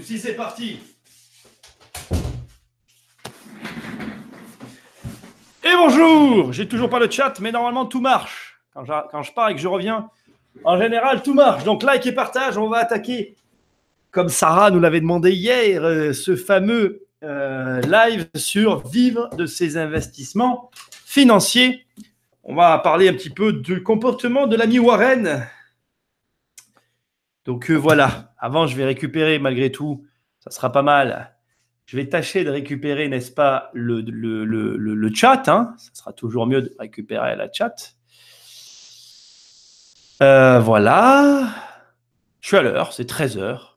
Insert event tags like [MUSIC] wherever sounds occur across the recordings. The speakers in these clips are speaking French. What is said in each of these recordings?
c'est parti. Et bonjour J'ai toujours pas le chat, mais normalement tout marche. Quand je, quand pars et que je reviens, en général, tout marche. Donc like et partage, on va attaquer, comme Sarah nous l'avait demandé hier, euh, ce fameux euh, live sur vivre de ses investissements financiers. On va parler un petit peu du comportement de l'ami Warren donc euh, voilà, avant je vais récupérer malgré tout, ça sera pas mal. Je vais tâcher de récupérer, n'est-ce pas, le, chat. Hein. ça sera toujours mieux de récupérer la chat. Euh, voilà. Je suis à l'heure, c'est 13h.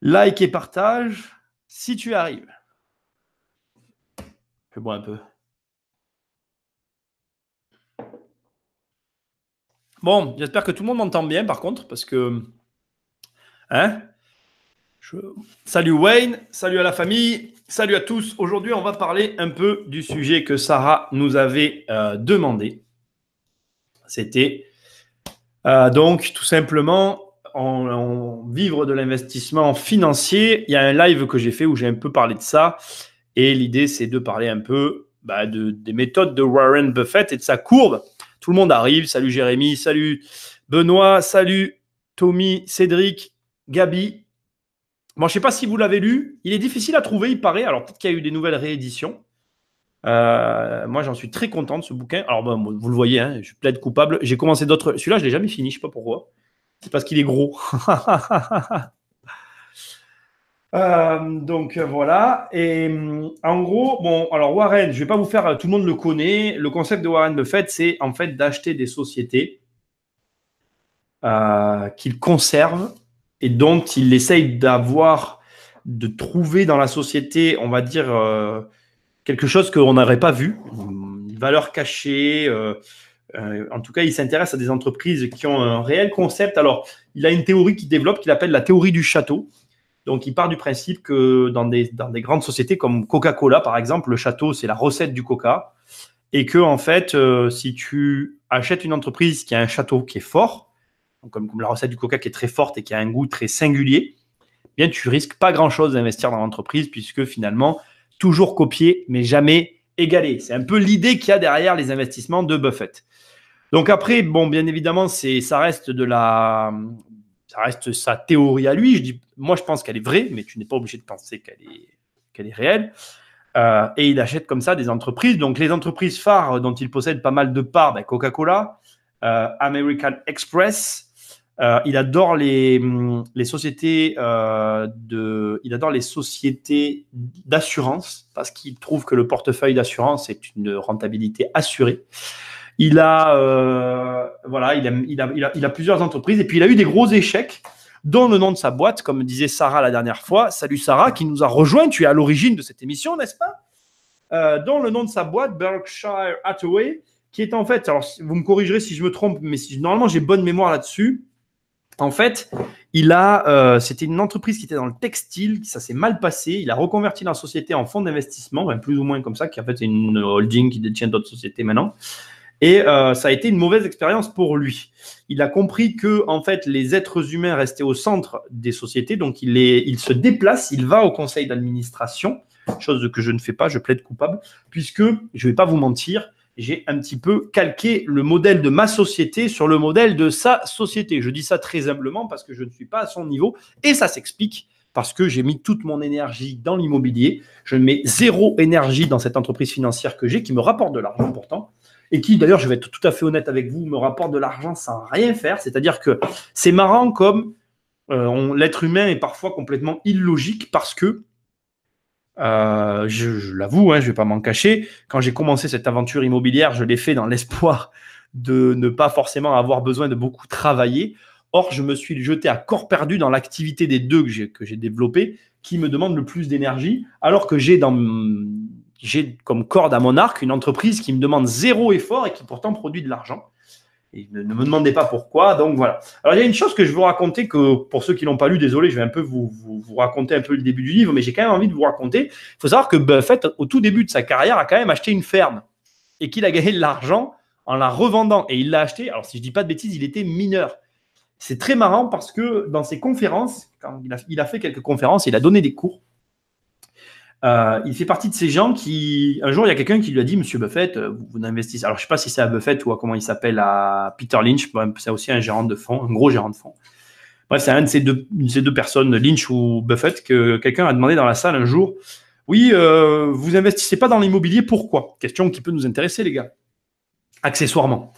Like et partage si tu arrives. Je bois un peu. Bon, j'espère que tout le monde m'entend bien par contre, parce que. Hein? Salut Wayne, salut à la famille, salut à tous. Aujourd'hui, on va parler un peu du sujet que Sarah nous avait euh, demandé. C'était euh, donc tout simplement vivre de l'investissement financier. Il y a un live que j'ai fait où j'ai un peu parlé de ça. Et l'idée, c'est de parler un peu bah, de, des méthodes de Warren Buffett et de sa courbe tout le monde arrive. Salut Jérémy, salut Benoît, salut Tommy, Cédric, Gabi. bon, je ne sais pas si vous l'avez lu. Il est difficile à trouver, il paraît. Alors, peut-être qu'il y a eu des nouvelles rééditions. Euh, moi, j'en suis très content de ce bouquin. Alors, vous le voyez, hein, je plaide coupable. J'ai commencé d'autres. Celui-là, je ne l'ai jamais fini, je ne sais pas pourquoi. C'est parce qu'il est gros. [LAUGHS] Euh, donc euh, voilà. Et euh, en gros, bon, alors Warren, je vais pas vous faire, tout le monde le connaît. Le concept de Warren Buffett, c'est en fait d'acheter des sociétés qu'il conserve et dont il essaye d'avoir, de trouver dans la société, on va dire, quelque chose qu'on n'aurait pas vu, hum, une valeur cachée. en tout cas, il s'intéresse à des entreprises qui ont un réel concept. Alors, il a une théorie qu'il développe, qu'il appelle la théorie du château. Donc, il part du principe que dans des, grandes sociétés comme Coca-Cola, par exemple, le château, c'est la recette du Coca. Et que, en fait, euh, si tu achètes une entreprise qui a un château qui est fort, comme, la recette du Coca qui est très forte et qui a un goût très singulier, eh bien, tu risques pas grand-chose d'investir dans l'entreprise puisque finalement, toujours copier, mais jamais égaler. C'est un peu l'idée qu'il y a derrière les investissements de Buffett. Donc après, bon, bien évidemment, c'est, ça reste de la, ça reste sa théorie à lui. Je dis, moi, je pense qu'elle est vraie, mais tu n'es pas obligé de penser qu'elle est, qu'elle est réelle. Euh, et il achète comme ça des entreprises. Donc, les entreprises phares dont il possède pas mal de parts, ben Coca-Cola, euh, American Express. Euh, il adore les, mm, les sociétés de, il adore les sociétés d'assurance parce qu'il trouve que le portefeuille d'assurance est une rentabilité assurée. Il a, euh, voilà, il il, a, plusieurs entreprises et puis il a eu des gros échecs dans le nom de sa boîte, comme disait Sarah la dernière fois. Salut Sarah qui nous a rejoint, tu es à l'origine de cette émission, n'est-ce pas euh, Dans le nom de sa boîte, Berkshire Hathaway, qui est en fait, alors vous me corrigerez si je me trompe, mais normalement j'ai bonne mémoire là-dessus. En fait, il a, euh, c'était une entreprise qui était dans le textile, ça s'est mal passé. Il a reconverti la société en fonds d'investissement, plus ou moins comme ça, qui en fait est une holding qui détient d'autres sociétés maintenant. Et euh, ça a été une mauvaise expérience pour lui. Il a compris que en fait les êtres humains restaient au centre des sociétés, donc il, il se déplace, il va au conseil d'administration, chose que je ne fais pas, je plaide coupable, puisque je ne vais pas vous mentir, j'ai un petit peu calqué le modèle de ma société sur le modèle de sa société. Je dis ça très humblement parce que je ne suis pas à son niveau et ça s'explique parce que j'ai mis toute mon énergie dans l'immobilier. Je mets zéro énergie dans cette entreprise financière que j'ai qui me rapporte de l'argent pourtant et qui, d'ailleurs, je vais être tout à fait honnête avec vous, me rapporte de l'argent sans rien faire. C'est-à-dire que c'est marrant comme euh, l'être humain est parfois complètement illogique parce que, euh, je, l'avoue, hein, je ne vais pas m'en cacher, quand j'ai commencé cette aventure immobilière, je l'ai fait dans l'espoir de ne pas forcément avoir besoin de beaucoup travailler. Or, je me suis jeté à corps perdu dans l'activité des deux que j'ai développé qui me demande le plus d'énergie, alors que j'ai dans j'ai comme corde à mon arc une entreprise qui me demande zéro effort et qui pourtant produit de l'argent. Et ne, me demandez pas pourquoi. Donc voilà. Alors il y a une chose que je vous raconter que pour ceux qui l'ont pas lu, désolé, je vais un peu vous, vous, vous, raconter un peu le début du livre, mais j'ai quand même envie de vous raconter. Il faut savoir que Buffett, au tout début de sa carrière, a quand même acheté une ferme et qu'il a gagné de l'argent en la revendant. Et il l'a acheté. Alors si je dis pas de bêtises, il était mineur. C'est très marrant parce que dans ses conférences, quand il a fait quelques conférences, il a donné des cours. Euh, il fait partie de ces gens qui, un jour, il y a quelqu'un qui lui a dit, Monsieur Buffett, euh, vous, investissez. Alors, je ne sais pas si c'est à Buffett ou à comment il s'appelle, à Peter Lynch. C'est aussi un gérant de fonds, un gros gérant de fonds. Bref, c'est un de ces deux, une de ces deux personnes, Lynch ou Buffett, que quelqu'un a demandé dans la salle un jour. Oui, euh, vous investissez pas dans l'immobilier, pourquoi Question qui peut nous intéresser, les gars. Accessoirement.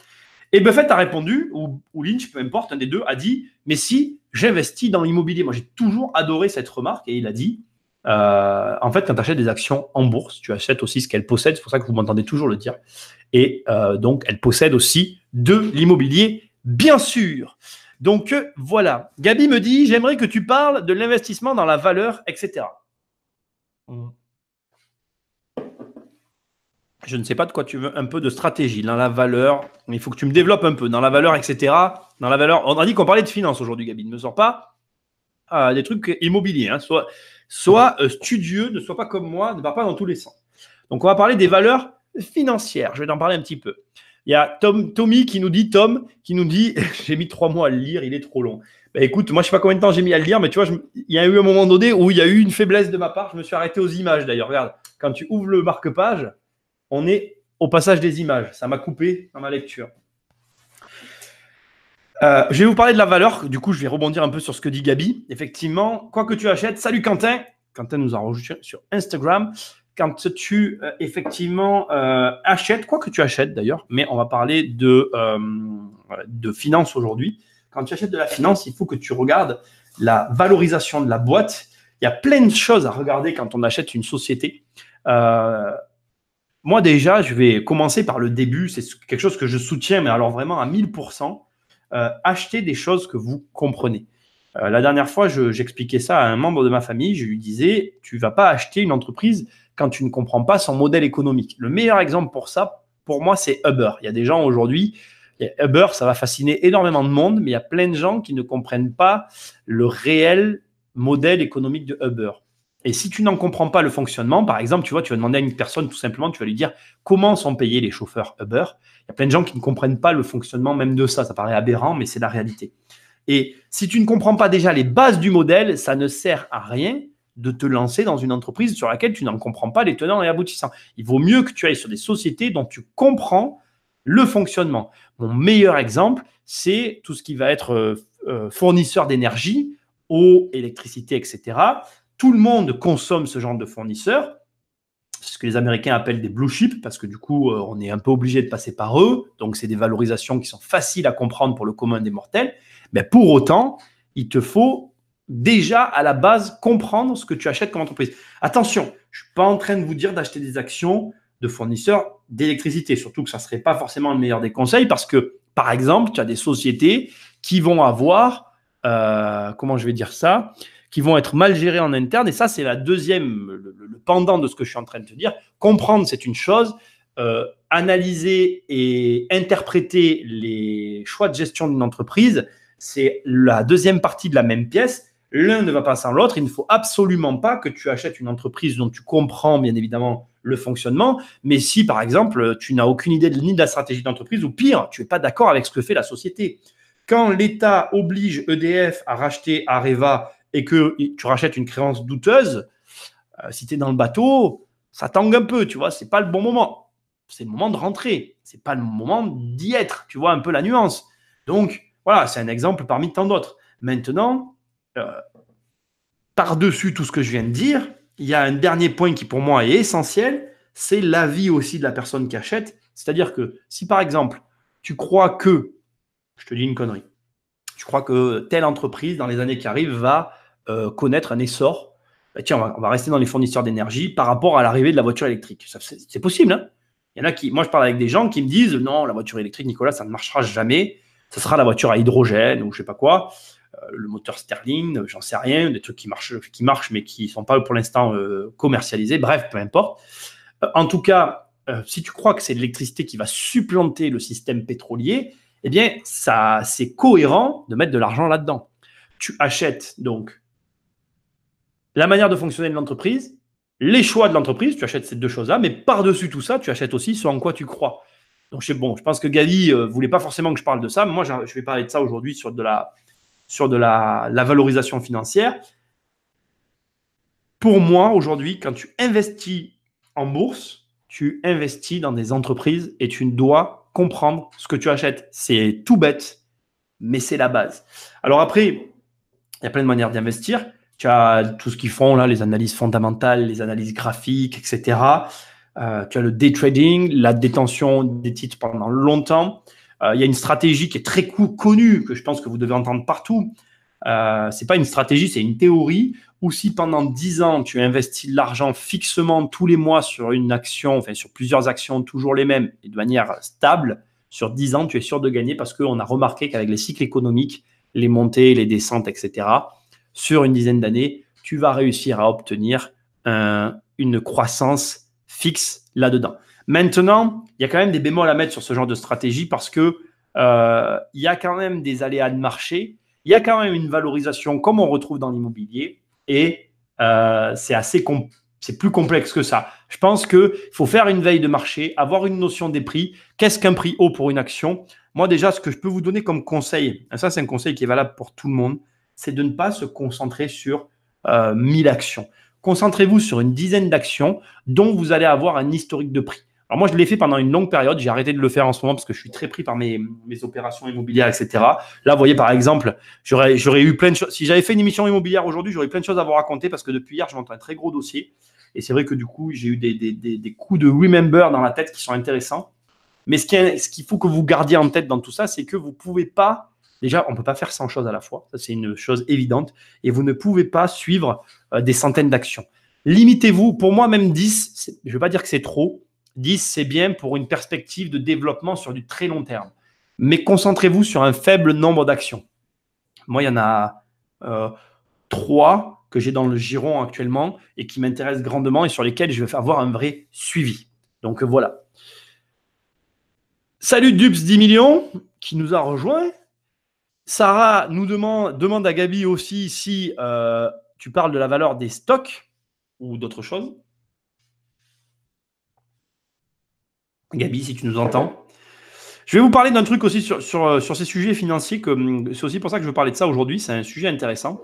Et Buffett a répondu, ou, ou Lynch, peu importe, un des deux, a dit Mais si j'investis dans l'immobilier, moi j'ai toujours adoré cette remarque, et il a dit euh, en fait, quand tu achètes des actions en bourse, tu achètes aussi ce qu'elle possède C'est pour ça que vous m'entendez toujours le dire. Et euh, donc, elle possède aussi de l'immobilier, bien sûr. Donc, euh, voilà. Gabi me dit J'aimerais que tu parles de l'investissement dans la valeur, etc. Je ne sais pas de quoi tu veux, un peu de stratégie dans la valeur. Il faut que tu me développes un peu dans la valeur, etc. Dans la valeur, on a dit qu'on parlait de finance aujourd'hui, Gabi. Ne me sors pas des trucs immobiliers. Hein. Soit, Sois euh, studieux, ne sois pas comme moi, ne va pas dans tous les sens. Donc, on va parler des valeurs financières. Je vais t'en parler un petit peu. Il y a Tom, Tommy qui nous dit, Tom, qui nous dit, [LAUGHS] j'ai mis trois mois à le lire, il est trop long. Bah, écoute, moi, je ne sais pas combien de temps j'ai mis à le lire, mais tu vois, il y a eu un moment donné où il y a eu une faiblesse de ma part. Je me suis arrêté aux images d'ailleurs. Regarde, quand tu ouvres le marque-page, on est au passage des images. Ça m'a coupé dans ma lecture. Euh, je vais vous parler de la valeur. Du coup, je vais rebondir un peu sur ce que dit Gabi. Effectivement, quoi que tu achètes, salut Quentin. Quentin nous a rejoint sur Instagram. Quand tu euh, effectivement euh, achètes, quoi que tu achètes d'ailleurs, mais on va parler de, euh, de finance aujourd'hui. Quand tu achètes de la finance, il faut que tu regardes la valorisation de la boîte. Il y a plein de choses à regarder quand on achète une société. moi déjà, je vais commencer par le début. C'est quelque chose que je soutiens, mais alors vraiment à 1000%. Euh, acheter des choses que vous comprenez. Euh, la dernière fois, j'expliquais ça à un membre de ma famille. Je lui disais, tu vas pas acheter une entreprise quand tu ne comprends pas son modèle économique. Le meilleur exemple pour ça, pour moi, c'est Uber. Il y a des gens aujourd'hui, Uber, ça va fasciner énormément de monde, mais il y a plein de gens qui ne comprennent pas le réel modèle économique de Uber. Et si tu n'en comprends pas le fonctionnement, par exemple, tu vois, tu vas demander à une personne tout simplement, tu vas lui dire comment sont payés les chauffeurs Uber. Il y a plein de gens qui ne comprennent pas le fonctionnement même de ça. Ça paraît aberrant, mais c'est la réalité. Et si tu ne comprends pas déjà les bases du modèle, ça ne sert à rien de te lancer dans une entreprise sur laquelle tu n'en comprends pas les tenants et aboutissants. Il vaut mieux que tu ailles sur des sociétés dont tu comprends le fonctionnement. Mon meilleur exemple, c'est tout ce qui va être euh, euh, fournisseur d'énergie, eau, électricité, etc tout le monde consomme ce genre de fournisseurs. ce que les Américains appellent des blue chips, parce que du coup, euh, on est un peu obligé de passer par eux. Donc, c'est des valorisations qui sont faciles à comprendre pour le commun des mortels. Mais pour autant, il te faut déjà à la base comprendre ce que tu achètes comme entreprise. Attention, je ne suis pas en train de vous dire d'acheter des actions de fournisseurs d'électricité, surtout que ça ne serait pas forcément le meilleur des conseils, parce que, par exemple, tu as des sociétés qui vont avoir, euh, comment je vais dire ça, qui vont être mal gérés en interne. Et ça, c'est la deuxième, le, pendant de ce que je suis en train de te dire. Comprendre, c'est une chose. Euh, analyser et interpréter les choix de gestion d'une entreprise, c'est la deuxième partie de la même pièce. L'un ne va pas sans l'autre. Il ne faut absolument pas que tu achètes une entreprise dont tu comprends bien évidemment le fonctionnement, mais si par exemple tu n'as aucune idée de, ni de la stratégie d'entreprise, ou pire, tu n'es pas d'accord avec ce que fait la société. Quand l'État oblige EDF à racheter Areva et que tu rachètes une créance douteuse, euh, si tu es dans le bateau, ça tangue un peu, tu vois, c'est pas le bon moment. C'est le moment de rentrer, c'est pas le moment d'y être, tu vois un peu la nuance. Donc voilà, c'est un exemple parmi tant d'autres. Maintenant, euh, par-dessus tout ce que je viens de dire, il y a un dernier point qui pour moi est essentiel, c'est l'avis aussi de la personne qui achète. C'est-à-dire que si par exemple, tu crois que, je te dis une connerie, tu crois que telle entreprise dans les années qui arrivent va euh, connaître un essor. Bah, tiens, on va, rester dans les fournisseurs d'énergie par rapport à l'arrivée de la voiture électrique. C'est possible. Hein. Il y en a qui, moi, je parle avec des gens qui me disent non, la voiture électrique, Nicolas, ça ne marchera jamais. Ça sera la voiture à hydrogène ou je sais pas quoi, euh, le moteur Sterling, j'en sais rien, des trucs qui marchent, qui marchent mais qui sont pas pour l'instant euh, commercialisés. Bref, peu importe. en tout cas, si tu crois que c'est l'électricité qui va supplanter le système pétrolier, eh bien, ça, c'est cohérent de mettre de l'argent là-dedans. Tu achètes donc la manière de fonctionner de l'entreprise, les choix de l'entreprise, tu achètes ces deux choses-là, mais par-dessus tout ça, tu achètes aussi ce en quoi tu crois. Donc, je, bon, je pense que Gavi ne euh, voulait pas forcément que je parle de ça. Mais moi, je, vais parler de ça aujourd'hui sur de la, sur de la, la valorisation financière. Pour moi, aujourd'hui, quand tu investis en bourse, tu investis dans des entreprises et tu dois comprendre ce que tu achètes. C'est tout bête, mais c'est la base. Alors après, il y a plein de manières d'investir tu as tout ce qu'ils font là, les analyses fondamentales, les analyses graphiques, etc. Euh, tu as le day trading, la détention des titres pendant longtemps. Euh, il y a une stratégie qui est très connue, que je pense que vous devez entendre partout. Euh, ce n'est pas une stratégie, c'est une théorie Ou si pendant 10 ans, tu investis de l'argent fixement tous les mois sur une action, enfin sur plusieurs actions, toujours les mêmes, et de manière stable, sur 10 ans, tu es sûr de gagner parce qu'on a remarqué qu'avec les cycles économiques, les montées, les descentes, etc., sur une dizaine d'années, tu vas réussir à obtenir une croissance fixe là-dedans. Maintenant, il y a quand même des bémols à mettre sur ce genre de stratégie parce que euh, il y a quand même des aléas de marché, il y a quand même une valorisation comme on retrouve dans l'immobilier et euh, c'est assez c'est plus complexe que ça. Je pense qu'il faut faire une veille de marché, avoir une notion des prix. Qu'est-ce qu'un prix haut pour une action Moi déjà, ce que je peux vous donner comme conseil, ça c'est un conseil qui est valable pour tout le monde, c'est de ne pas se concentrer sur 1000 euh, actions. Concentrez-vous sur une dizaine d'actions dont vous allez avoir un historique de prix. Alors moi, je l'ai fait pendant une longue période. J'ai arrêté de le faire en ce moment parce que je suis très pris par mes, mes opérations immobilières, etc. Là, vous voyez, par exemple, j'aurais, j'aurais eu plein de choses. Si j'avais fait une émission immobilière aujourd'hui, j'aurais plein de choses à vous raconter parce que depuis hier, je monte un très gros dossier. Et c'est vrai que du coup, j'ai eu des, des, des, coups de remember dans la tête qui sont intéressants. Mais ce, qui est, ce qu'il faut que vous gardiez en tête dans tout ça, c'est que vous ne pouvez pas Déjà, on ne peut pas faire 100 choses à la fois. Ça, c'est une chose évidente. Et vous ne pouvez pas suivre euh, des centaines d'actions. Limitez-vous. Pour moi, même 10, je ne veux pas dire que c'est trop. 10, c'est bien pour une perspective de développement sur du très long terme. Mais concentrez-vous sur un faible nombre d'actions. Moi, il y en a 3 euh, que j'ai dans le giron actuellement et qui m'intéressent grandement et sur lesquelles je vais avoir un vrai suivi. Donc voilà. Salut Dubs 10 millions qui nous a rejoint. Sarah nous demande, à Gabi aussi si euh, tu parles de la valeur des stocks ou d'autres choses. Gabi, si tu nous entends. Je vais vous parler d'un truc aussi sur, sur, euh, ces sujets financiers. Hum, c'est aussi pour ça que je veux parler de ça aujourd'hui. C'est un sujet intéressant.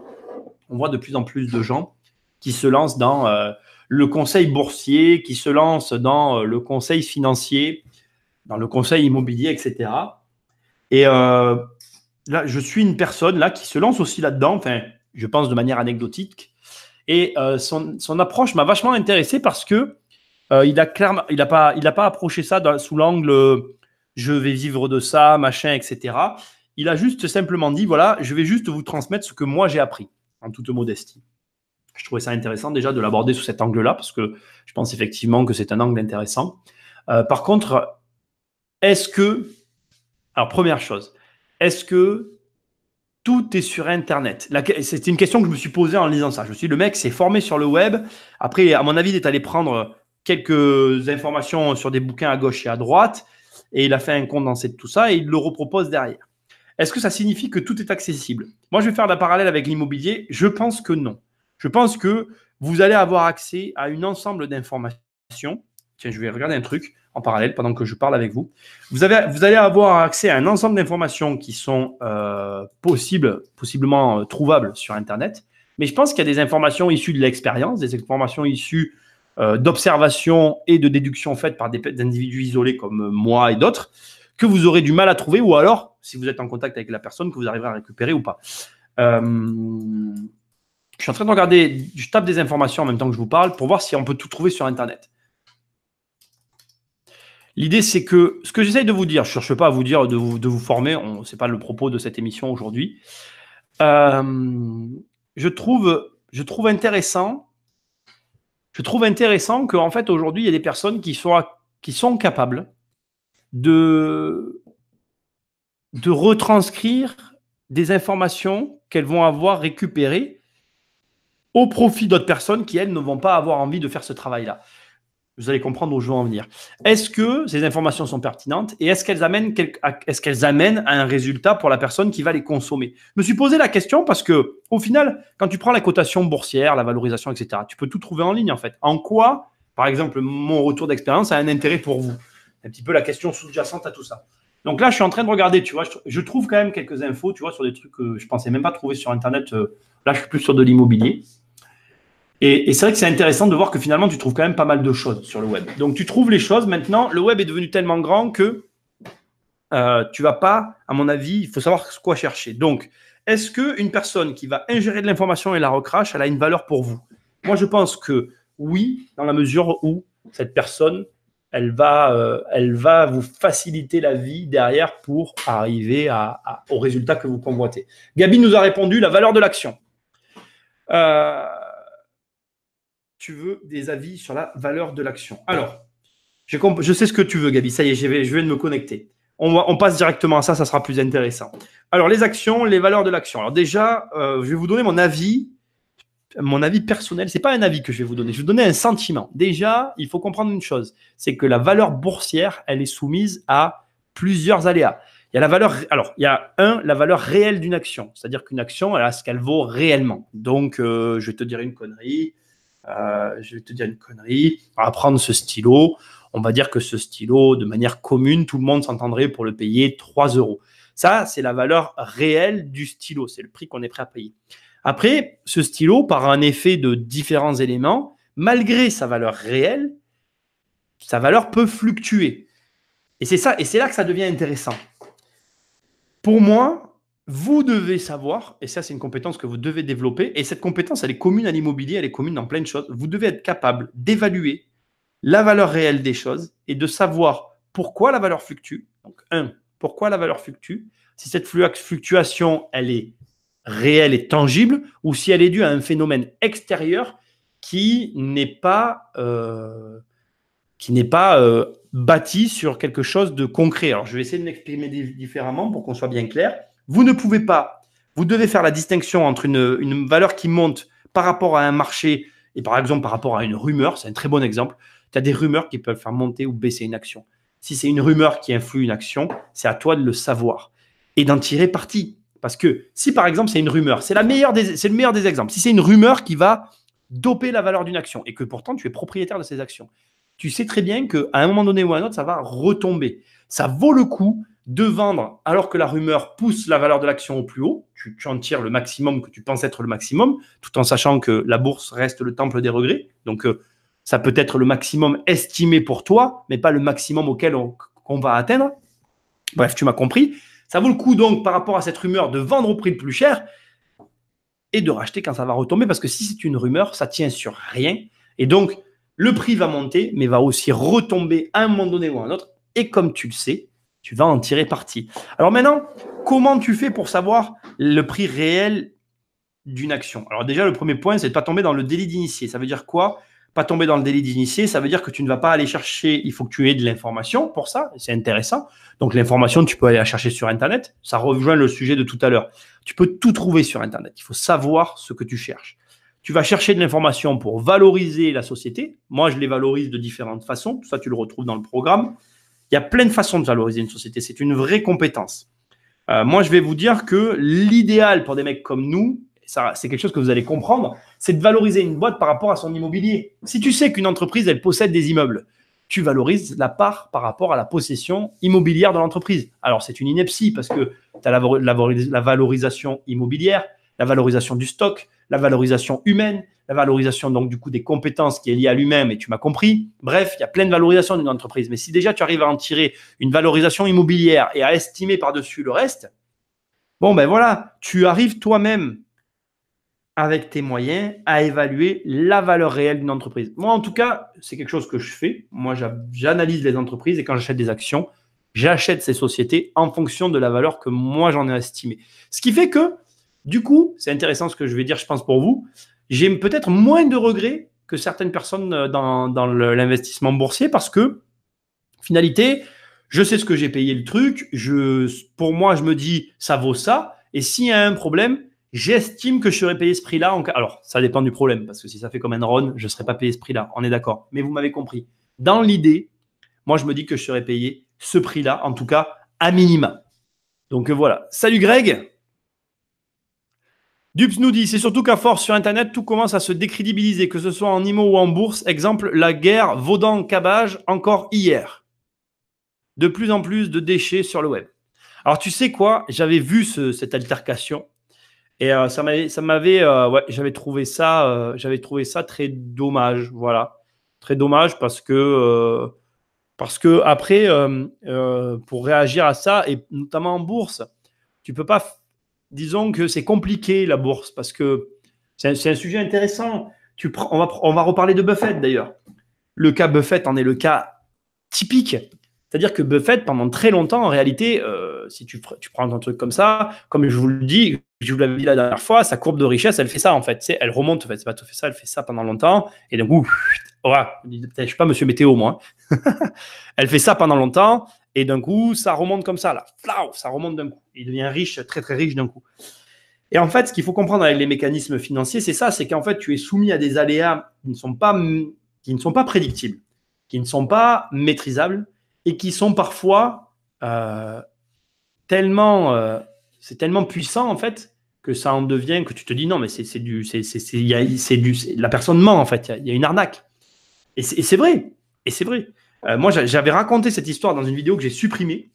On voit de plus en plus de gens qui se lancent dans euh, le conseil boursier, qui se lancent dans le conseil financier, dans le conseil immobilier, etc. Et là, je suis une personne là qui se lance aussi là-dedans, enfin, je pense de manière anecdotique. Et euh, son, approche m'a vachement intéressé parce que euh, il a il pas, il pas approché ça sous l'angle euh, je vais vivre de ça, machin, etc. Il a juste simplement dit voilà, je vais juste vous transmettre ce que moi j'ai appris, en toute modestie. Je trouvais ça intéressant déjà de l'aborder sous cet angle-là parce que je pense effectivement que c'est un angle intéressant. Euh, par contre, est-ce que alors première chose, est-ce que tout est sur Internet C'est une question que je me suis posée en lisant ça. Je suis le mec s'est formé sur le web. Après, à mon avis, il est allé prendre quelques informations sur des bouquins à gauche et à droite, et il a fait un condensé de tout ça, et il le repropose derrière. Est-ce que ça signifie que tout est accessible Moi, je vais faire la parallèle avec l'immobilier. Je pense que non. Je pense que vous allez avoir accès à un ensemble d'informations. Tiens, je vais regarder un truc en parallèle pendant que je parle avec vous. Vous, avez, vous allez avoir accès à un ensemble d'informations qui sont euh, possibles, possiblement euh, trouvables sur Internet. Mais je pense qu'il y a des informations issues de l'expérience, des informations issues euh, d'observations et de déductions faites par des, des individus isolés comme moi et d'autres que vous aurez du mal à trouver ou alors, si vous êtes en contact avec la personne, que vous arriverez à récupérer ou pas. je suis en train de regarder, je tape des informations en même temps que je vous parle pour voir si on peut tout trouver sur Internet. L'idée, c'est que ce que j'essaye de vous dire, je ne cherche pas à vous dire de vous, former, ce n'est pas le propos de cette émission aujourd'hui. Euh, je, trouve, je trouve intéressant, je trouve intéressant qu'en fait, aujourd'hui, il y a des personnes qui sont, qui sont capables de, de retranscrire des informations qu'elles vont avoir récupérées au profit d'autres personnes qui, elles, ne vont pas avoir envie de faire ce travail-là. Vous allez comprendre aux jours à venir. Est-ce que ces informations sont pertinentes et est-ce qu'elles amènent, est-ce amènent à un résultat pour la personne qui va les consommer Je me suis posé la question parce que, au final, quand tu prends la cotation boursière, la valorisation, etc., tu peux tout trouver en ligne en fait. En quoi, par exemple, mon retour d'expérience a un intérêt pour vous Un petit peu la question sous-jacente à tout ça. Donc là, je suis en train de regarder, tu vois, je trouve quand même quelques infos, tu vois, sur des trucs que je pensais même pas trouver sur Internet. Euh, là, je suis plus sur de l'immobilier. Et, c'est vrai que c'est intéressant de voir que finalement, tu trouves quand même pas mal de choses sur le web. Donc, tu trouves les choses. Maintenant, le web est devenu tellement grand que euh, tu vas pas, à mon avis, il faut savoir quoi chercher. Donc, est-ce qu'une personne qui va ingérer de l'information et la recrache, elle a une valeur pour vous Moi, je pense que oui, dans la mesure où cette personne, elle va, euh, elle va vous faciliter la vie derrière pour arriver à, à, au résultat que vous convoitez. Gabi nous a répondu la valeur de l'action. Euh, tu veux des avis sur la valeur de l'action. Alors, je, sais ce que tu veux, Gabi. Ça y est, je, vais, viens de me connecter. On, passe directement à ça, ça sera plus intéressant. Alors, les actions, les valeurs de l'action. Alors, déjà, euh, je vais vous donner mon avis. Mon avis personnel, ce n'est pas un avis que je vais vous donner, je vais vous donner un sentiment. Déjà, il faut comprendre une chose, c'est que la valeur boursière, elle est soumise à plusieurs aléas. Il y a la valeur, alors il y a un, la valeur réelle d'une action, c'est-à-dire qu'une action, elle a ce qu'elle vaut réellement. Donc, euh, je vais te dire une connerie, euh, je vais te dire une connerie, on va prendre ce stylo, on va dire que ce stylo, de manière commune, tout le monde s'entendrait pour le payer 3 euros. Ça, c'est la valeur réelle du stylo, c'est le prix qu'on est prêt à payer. Après, ce stylo, par un effet de différents éléments, malgré sa valeur réelle, sa valeur peut fluctuer. Et c'est ça, et c'est là que ça devient intéressant. Pour moi, vous devez savoir, et ça c'est une compétence que vous devez développer, et cette compétence elle est commune à l'immobilier, elle est commune dans plein de choses, vous devez être capable d'évaluer la valeur réelle des choses et de savoir pourquoi la valeur fluctue. Donc un, pourquoi la valeur fluctue, si cette fluctuation elle est réelle et tangible, ou si elle est due à un phénomène extérieur qui n'est pas, euh, qui n'est pas euh, bâti sur quelque chose de concret. Alors je vais essayer de m'exprimer différemment pour qu'on soit bien clair. Vous ne pouvez pas, vous devez faire la distinction entre une, valeur qui monte par rapport à un marché et par exemple par rapport à une rumeur, c'est un très bon exemple. Tu as des rumeurs qui peuvent faire monter ou baisser une action. Si c'est une rumeur qui influe une action, c'est à toi de le savoir et d'en tirer parti. Parce que si par exemple c'est une rumeur, c'est c'est le meilleur des exemples. Si c'est une rumeur qui va doper la valeur d'une action et que pourtant tu es propriétaire de ces actions, tu sais très bien qu'à un moment donné ou à un autre, ça va retomber. Ça vaut le coup de vendre alors que la rumeur pousse la valeur de l'action au plus haut, tu, en tires le maximum que tu penses être le maximum, tout en sachant que la bourse reste le temple des regrets. Donc, euh, ça peut être le maximum estimé pour toi, mais pas le maximum auquel on, va atteindre. Bref, tu m'as compris. Ça vaut le coup donc par rapport à cette rumeur de vendre au prix le plus cher et de racheter quand ça va retomber, parce que si c'est une rumeur, ça tient sur rien. Et donc, le prix va monter, mais va aussi retomber à un moment donné ou à un autre. Et comme tu le sais, tu vas en tirer parti. Alors maintenant, comment tu fais pour savoir le prix réel d'une action Alors déjà, le premier point, c'est de ne pas tomber dans le délit d'initié. Ça veut dire quoi Pas tomber dans le délit d'initié, ça veut dire que tu ne vas pas aller chercher, il faut que tu aies de l'information pour ça, c'est intéressant. Donc l'information, tu peux aller la chercher sur Internet, ça rejoint le sujet de tout à l'heure. Tu peux tout trouver sur Internet, il faut savoir ce que tu cherches. Tu vas chercher de l'information pour valoriser la société. Moi, je les valorise de différentes façons. Tout ça, tu le retrouves dans le programme. Il y a plein de façons de valoriser une société. C'est une vraie compétence. Euh, moi, je vais vous dire que l'idéal pour des mecs comme nous, c'est quelque chose que vous allez comprendre, c'est de valoriser une boîte par rapport à son immobilier. Si tu sais qu'une entreprise, elle possède des immeubles, tu valorises la part par rapport à la possession immobilière de l'entreprise. Alors, c'est une ineptie parce que tu as la, valorisation immobilière, la valorisation du stock, la valorisation humaine, la valorisation donc du coup des compétences qui est liée à lui-même, et tu m'as compris. Bref, il y a plein de valorisations d'une entreprise. Mais si déjà tu arrives à en tirer une valorisation immobilière et à estimer par-dessus le reste, bon ben voilà, tu arrives toi-même avec tes moyens à évaluer la valeur réelle d'une entreprise. Moi, en tout cas, c'est quelque chose que je fais. Moi, j'analyse les entreprises et quand j'achète des actions, j'achète ces sociétés en fonction de la valeur que moi j'en ai estimée. Ce qui fait que, du coup, c'est intéressant ce que je vais dire, je pense, pour vous j'ai peut-être moins de regrets que certaines personnes euh, dans, l'investissement boursier parce que, finalité, je sais ce que j'ai payé le truc, pour moi, je me dis, ça vaut ça, et s'il y a un problème, j'estime que je serais payé ce prix-là. Alors, ça dépend du problème, parce que si ça fait comme Enron, je ne serais pas payé ce prix-là, on est d'accord, mais vous m'avez compris. Dans l'idée, moi, je me dis que je serais payé ce prix-là, en tout cas, à minima. Donc euh, voilà. Salut Greg Dupes nous dit, c'est surtout qu'à force sur Internet, tout commence à se décrédibiliser, que ce soit en IMO ou en bourse. Exemple, la guerre Vaudan-Cabage, encore hier. De plus en plus de déchets sur le web. Alors tu sais quoi, j'avais vu cette altercation et euh, ça m'avait, euh, j'avais trouvé ça, euh, j'avais trouvé ça très dommage, voilà, très dommage parce que parce que après, pour réagir à ça et notamment en bourse, tu peux pas disons que c'est compliqué la bourse parce que c'est un, sujet intéressant. Tu on, va, on va reparler de Buffett d'ailleurs. Le cas Buffett en est le cas typique. C'est-à-dire que Buffett, pendant très longtemps, en réalité, euh, si tu, tu, prends un truc comme ça, comme je vous le dis, je vous l'avais dit la dernière fois, sa courbe de richesse, elle fait ça en fait. elle remonte, en fait, c'est pas tout fait ça, elle fait ça pendant longtemps. Et donc, ouf, je ne suis pas monsieur météo, moi. Hein. [LAUGHS] elle fait ça pendant longtemps. Et d'un coup, ça remonte comme ça, là. ça remonte d'un coup. Il devient riche, très très riche d'un coup. Et en fait, ce qu'il faut comprendre avec les mécanismes financiers, c'est ça, c'est qu'en fait, tu es soumis à des aléas qui ne sont pas, qui ne sont pas prédictibles, qui ne sont pas maîtrisables et qui sont parfois euh, tellement, euh, c'est tellement puissant en fait que ça en devient que tu te dis non mais c'est du, c'est du, la personne ment en fait, il y, a une arnaque. Et c'est vrai, et c'est vrai. Euh, moi, j'avais raconté cette histoire dans une vidéo que j'ai supprimée.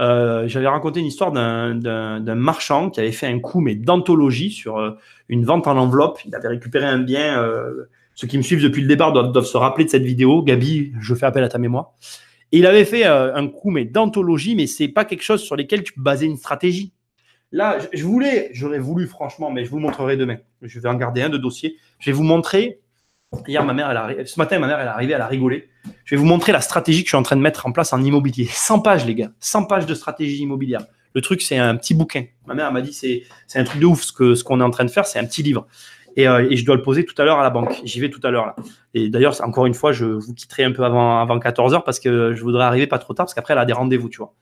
Euh, j'avais raconté une histoire d'un marchand qui avait fait un coup, mais d'anthologie, sur euh, une vente en enveloppe. Il avait récupéré un bien. ceux qui me suivent depuis le départ doivent, se rappeler de cette vidéo. Gabi, je fais appel à ta mémoire. Et il avait fait un coup, mais d'anthologie, mais c'est pas quelque chose sur lequel tu peux baser une stratégie. Là, je voulais, j'aurais voulu franchement, mais je vous montrerai demain. Je vais en garder un de dossier. Je vais vous montrer Hier, ma mère, elle a... ce matin, ma mère, elle est arrivée, elle a rigolé. Je vais vous montrer la stratégie que je suis en train de mettre en place en immobilier. 100 pages, les gars. 100 pages de stratégie immobilière. Le truc, c'est un petit bouquin. Ma mère m'a dit, c'est un truc de ouf ce qu'on ce qu'on est en train de faire, c'est un petit livre. Et, euh, et, je dois le poser tout à l'heure à la banque. J'y vais tout à l'heure. Et d'ailleurs, encore une fois, je vous quitterai un peu avant, avant 14h parce que je voudrais arriver pas trop tard parce qu'après, elle a des rendez-vous, tu vois.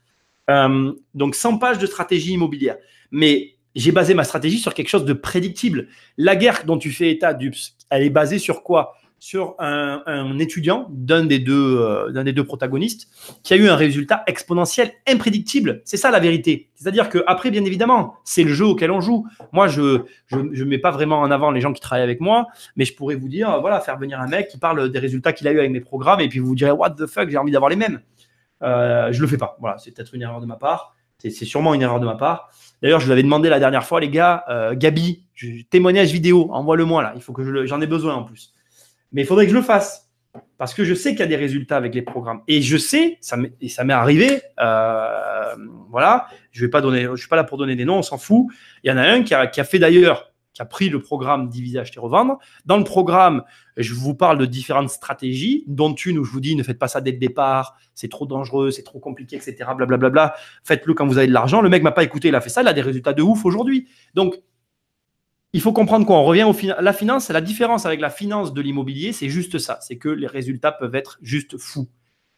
Euh, donc 100 pages de stratégie immobilière. Mais j'ai basé ma stratégie sur quelque chose de prédictible. La guerre dont tu fais état, Dups, elle est basée sur quoi Sur un, étudiant euh, d'un des, deux, protagonistes qui a eu un résultat exponentiel imprédictible. C'est ça la vérité. C'est-à-dire qu'après, bien évidemment, c'est le jeu auquel on joue. Moi, je ne je, mets pas vraiment en avant les gens qui travaillent avec moi, mais je pourrais vous dire, voilà, faire venir un mec qui parle des résultats qu'il a eu avec mes programmes et puis vous, vous direz, what the fuck, j'ai envie d'avoir les mêmes. je euh, je le fais pas. Voilà, c'est peut-être une erreur de ma part. C'est sûrement une erreur de ma part. D'ailleurs, je vous avais demandé la dernière fois, les gars, euh, Gabi, témoignage vidéo, envoie-le-moi là. Il faut que j'en ai besoin en plus. Mais il faudrait que je le fasse parce que je sais qu'il y a des résultats avec les programmes et je sais, ça m'est arrivé. Euh, voilà, je vais pas donner, je suis pas là pour donner des noms, on s'en fout. Il y en a un qui a fait d'ailleurs qui a pris le programme Diviser, acheter, revendre. Dans le programme, je vous parle de différentes stratégies, dont une où je vous dis ne faites pas ça dès le départ, c'est trop dangereux, c'est trop compliqué, etc. Blablabla. Faites-le quand vous avez de l'argent. Le mec m'a pas écouté, il a fait ça, il a des résultats de ouf aujourd'hui. Donc, il faut comprendre quoi On revient au la finance. La différence avec la finance de l'immobilier, c'est juste ça, c'est que les résultats peuvent être juste fous.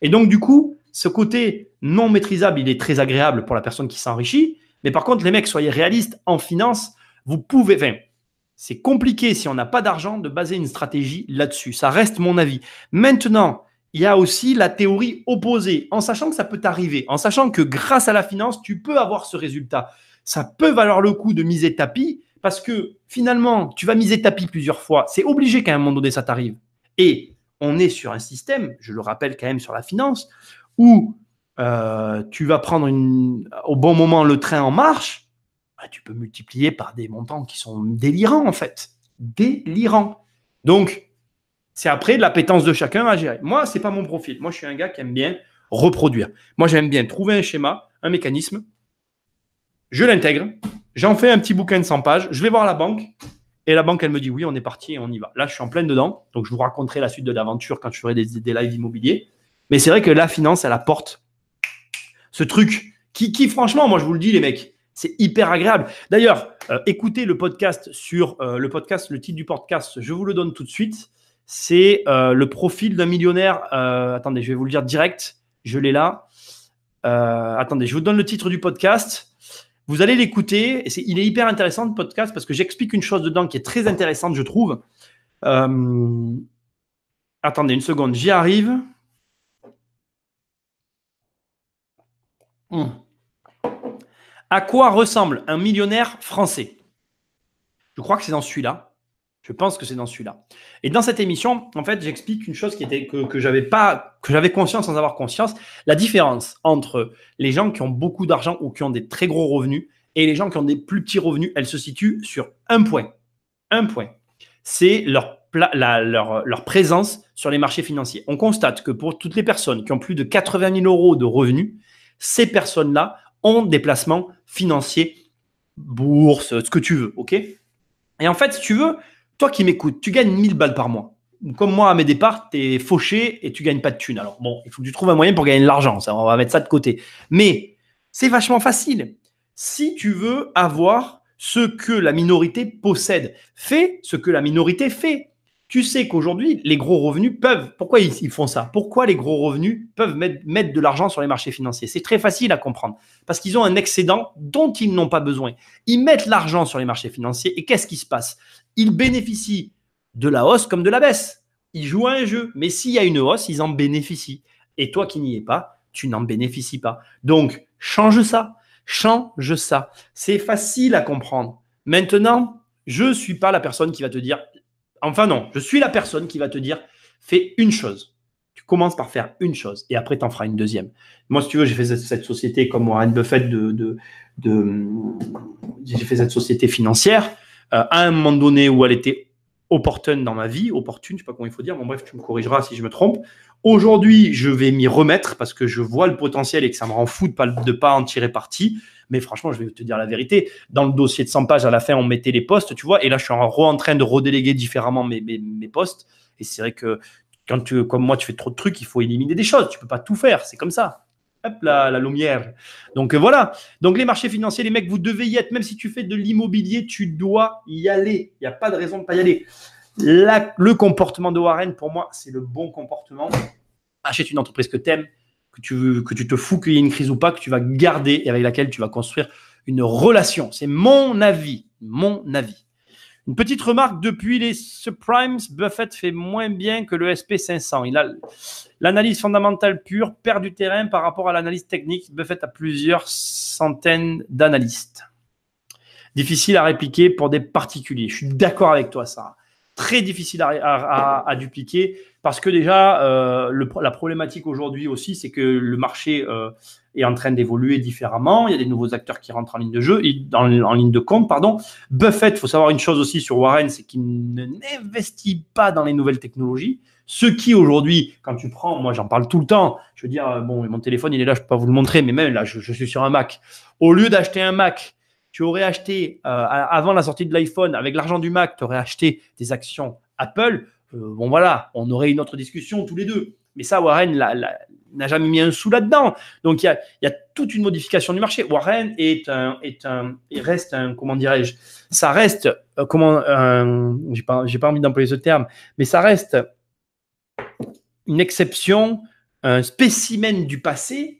Et donc, du coup, ce côté non maîtrisable, il est très agréable pour la personne qui s'enrichit. Mais par contre, les mecs, soyez réalistes, en finance, vous pouvez, c'est compliqué si on n'a pas d'argent de baser une stratégie là-dessus. Ça reste mon avis. Maintenant, il y a aussi la théorie opposée, en sachant que ça peut t'arriver, en sachant que grâce à la finance, tu peux avoir ce résultat. Ça peut valoir le coup de miser tapis parce que finalement, tu vas miser tapis plusieurs fois. C'est obligé qu'à un moment donné, ça t'arrive. Et on est sur un système, je le rappelle quand même sur la finance, où euh, tu vas prendre au bon moment le train en marche, bah, tu peux multiplier par des montants qui sont délirants, en fait. Délirants. Donc, c'est après de pétence de chacun à gérer. Moi, ce n'est pas mon profil. Moi, je suis un gars qui aime bien reproduire. Moi, j'aime bien trouver un schéma, un mécanisme. Je l'intègre. J'en fais un petit bouquin de 100 pages. Je vais voir la banque. Et la banque, elle me dit oui, on est parti et on y va. Là, je suis en pleine dedans. Donc, je vous raconterai la suite de l'aventure quand je ferai des, lives immobiliers. Mais c'est vrai que la finance, elle apporte ce truc qui, qui, franchement, moi, je vous le dis, les mecs, c'est hyper agréable. D'ailleurs, euh, écoutez le podcast sur euh, le podcast, le titre du podcast, je vous le donne tout de suite. C'est euh, le profil d'un millionnaire. attendez, je vais vous le dire direct. Je l'ai là. attendez, je vous donne le titre du podcast. Vous allez l'écouter. Et c'est, il est hyper intéressant le podcast parce que j'explique une chose dedans qui est très intéressante, je trouve. attendez une seconde, j'y arrive. Hmm. À quoi ressemble un millionnaire français Je crois que c'est dans celui-là. Je pense que c'est dans celui-là. Et dans cette émission, en fait, j'explique une chose qui était que, j'avais pas, que j'avais conscience sans avoir conscience, la différence entre les gens qui ont beaucoup d'argent ou qui ont des très gros revenus et les gens qui ont des plus petits revenus. Elle se situe sur un point. Un point. C'est leur, leur, leur présence sur les marchés financiers. On constate que pour toutes les personnes qui ont plus de 80 000 euros de revenus, ces personnes-là ont des placements financiers, bourse, ce que tu veux, ok Et en fait, si tu veux, toi qui m'écoutes, tu gagnes 1000 balles par mois. Comme moi, à mes départs, tu es fauché et tu gagnes pas de thunes. Alors bon, il faut que tu trouves un moyen pour gagner de l'argent, ça, on va mettre ça de côté. Mais c'est vachement facile. Si tu veux avoir ce que la minorité possède, fais ce que la minorité fait. Tu sais qu'aujourd'hui, les gros revenus peuvent. Pourquoi ils font ça Pourquoi les gros revenus peuvent mettre, de l'argent sur les marchés financiers C'est très facile à comprendre. Parce qu'ils ont un excédent dont ils n'ont pas besoin. Ils mettent l'argent sur les marchés financiers et qu'est-ce qui se passe Ils bénéficient de la hausse comme de la baisse. Ils jouent à un jeu. Mais s'il y a une hausse, ils en bénéficient. Et toi qui n'y es pas, tu n'en bénéficies pas. Donc, change ça. Change ça. C'est facile à comprendre. Maintenant, je ne suis pas la personne qui va te dire Enfin non, je suis la personne qui va te dire fais une chose. Tu commences par faire une chose et après tu en feras une deuxième. Moi, si tu veux, j'ai fait cette société comme Warren Buffett de, de, j'ai fait cette société financière euh, à un moment donné où elle était opportune dans ma vie, opportune, je sais pas comment il faut dire, mais bref, tu me corrigeras si je me trompe. Aujourd'hui, je vais m'y remettre parce que je vois le potentiel et que ça me rend fou de pas, pas en tirer parti. Mais franchement, je vais te dire la vérité. Dans le dossier de 100 pages, à la fin, on mettait les postes, tu vois. Et là, je suis en, train de redéléguer différemment mes, postes. Et c'est vrai que quand tu, comme moi, tu fais trop de trucs, il faut éliminer des choses. Tu peux pas tout faire. C'est comme ça. Hop la lumière. Donc euh, voilà. Donc les marchés financiers, les mecs, vous devez y être. Même si tu fais de l'immobilier, tu dois y aller. Il n'y a pas de raison de pas y aller le comportement de Warren, pour moi, c'est le bon comportement. Achète une entreprise que tu aimes, que tu, que tu te fous qu'il y ait une crise ou pas, que tu vas garder et avec laquelle tu vas construire une relation. C'est mon avis, mon avis. Une petite remarque, depuis les subprimes, Buffett fait moins bien que le SP500. Il a l'analyse fondamentale pure, perd du terrain par rapport à l'analyse technique. Buffett a plusieurs centaines d'analystes. Difficile à répliquer pour des particuliers. Je suis d'accord avec toi, Sarah très difficile à, dupliquer parce que déjà, euh, la problématique aujourd'hui aussi, c'est que le marché euh, est en train d'évoluer différemment. Il y a des nouveaux acteurs qui rentrent en ligne de jeu, en, en ligne de compte, pardon. Buffett, il faut savoir une chose aussi sur Warren, c'est qu'il n'investit pas dans les nouvelles technologies. Ce qui aujourd'hui, quand tu prends, moi j'en parle tout le temps, je veux dire, euh, bon, mon téléphone il est là, je peux pas vous le montrer, mais même là, je suis sur un Mac. Au lieu d'acheter un Mac tu aurais acheté, euh, avant la sortie de l'iPhone, avec l'argent du Mac, tu aurais acheté des actions Apple, euh, bon voilà, on aurait une autre discussion tous les deux. Mais ça, Warren n'a jamais mis un sou là-dedans. Donc il y, a, toute une modification du marché. Warren est un, est un reste un, comment dirais-je, ça reste, euh, comment, j'ai pas, pas envie d'employer ce terme, mais ça reste une exception, un spécimen du passé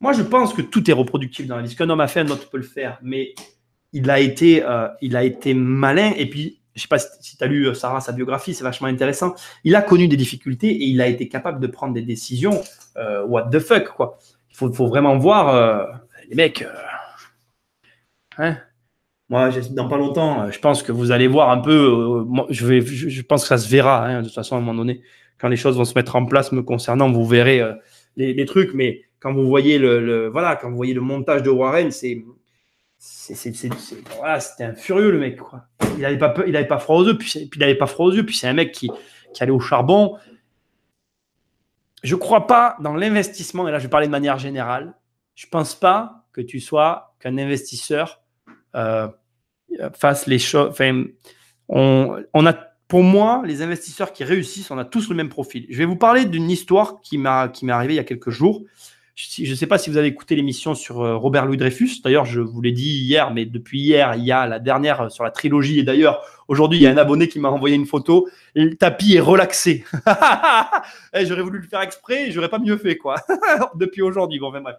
moi, je pense que tout est reproductible dans la vie. Ce qu'un homme a fait, un autre peut le faire. Mais il a été, euh, il a été malin. Et puis, je ne sais pas si tu as lu euh, Sarah, sa biographie, c'est vachement intéressant. Il a connu des difficultés et il a été capable de prendre des décisions. Euh, what the fuck, quoi. Il faut, faut, vraiment voir, les mecs. Hein moi, dans pas longtemps, je pense que vous allez voir un peu. je, vais, je, pense que ça se verra, hein, de toute façon, à un moment donné, quand les choses vont se mettre en place me concernant, vous verrez les trucs. Mais quand vous voyez le, voilà, quand vous voyez le montage de Warren, c'est c'était un furieux le mec quoi. Il n'avait pas il avait pas froid aux yeux puis, puis il n'avait pas froid aux yeux puis c'est un mec qui, qui allait au charbon. Je crois pas dans l'investissement et là je vais parler de manière générale. Je pense pas que tu sois qu'un investisseur euh, fasse les choses. Enfin, on, on, a pour moi les investisseurs qui réussissent, on a tous le même profil. Je vais vous parler d'une histoire qui m'a qui m'est arrivée il y a quelques jours. Je ne sais pas si vous avez écouté l'émission sur euh, Robert Louis Dreyfus. D'ailleurs, je vous l'ai dit hier, mais depuis hier, il y a la dernière euh, sur la trilogie. Et d'ailleurs, aujourd'hui, il y a un abonné qui m'a envoyé une photo. Le tapis est relaxé. [LAUGHS] Eh, j'aurais voulu le faire exprès, j'aurais pas mieux fait, quoi. [LAUGHS] depuis aujourd'hui, bon, bref.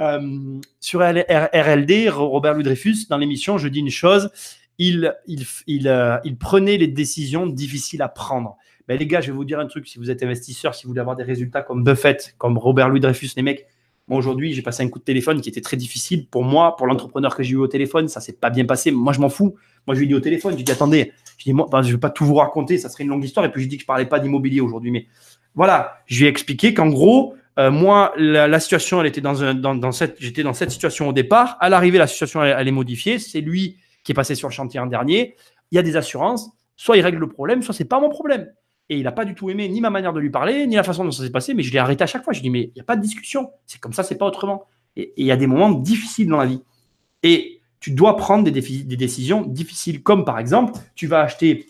Euh, sur RLD, Robert Louis Dreyfus, dans l'émission, je dis une chose. Il, il prenait les décisions difficiles à prendre. Ben, les gars, je vais vous dire un truc, si vous êtes investisseur, si vous voulez avoir des résultats comme Buffett, comme Robert Louis Dreyfus, les mecs, moi aujourd'hui, j'ai passé un coup de téléphone qui était très difficile pour moi, pour l'entrepreneur que j'ai eu au téléphone, ça s'est pas bien passé, moi je m'en fous. Moi je lui ai dit au téléphone, ai dit attendez, je dis moi ben, je je vais pas tout vous raconter, ça serait une longue histoire et puis je dit que je parlais pas d'immobilier aujourd'hui mais voilà, je lui ai expliqué qu'en gros, euh, moi, la, situation, elle était dans, un, dans, cette, j'étais dans cette situation au départ. À l'arrivée, la situation, elle, est modifiée. C'est lui qui est passé sur le chantier en dernier. Il y a des assurances. Soit il règle le problème, soit c'est pas mon problème. Et il n'a pas du tout aimé ni ma manière de lui parler, ni la façon dont ça s'est passé, mais je l'ai arrêté à chaque fois. Je lui ai dit, mais il n'y a pas de discussion. C'est comme ça, c'est pas autrement. Et il y a des moments difficiles dans la vie. Et tu dois prendre des, décisions difficiles, comme par exemple, tu vas acheter.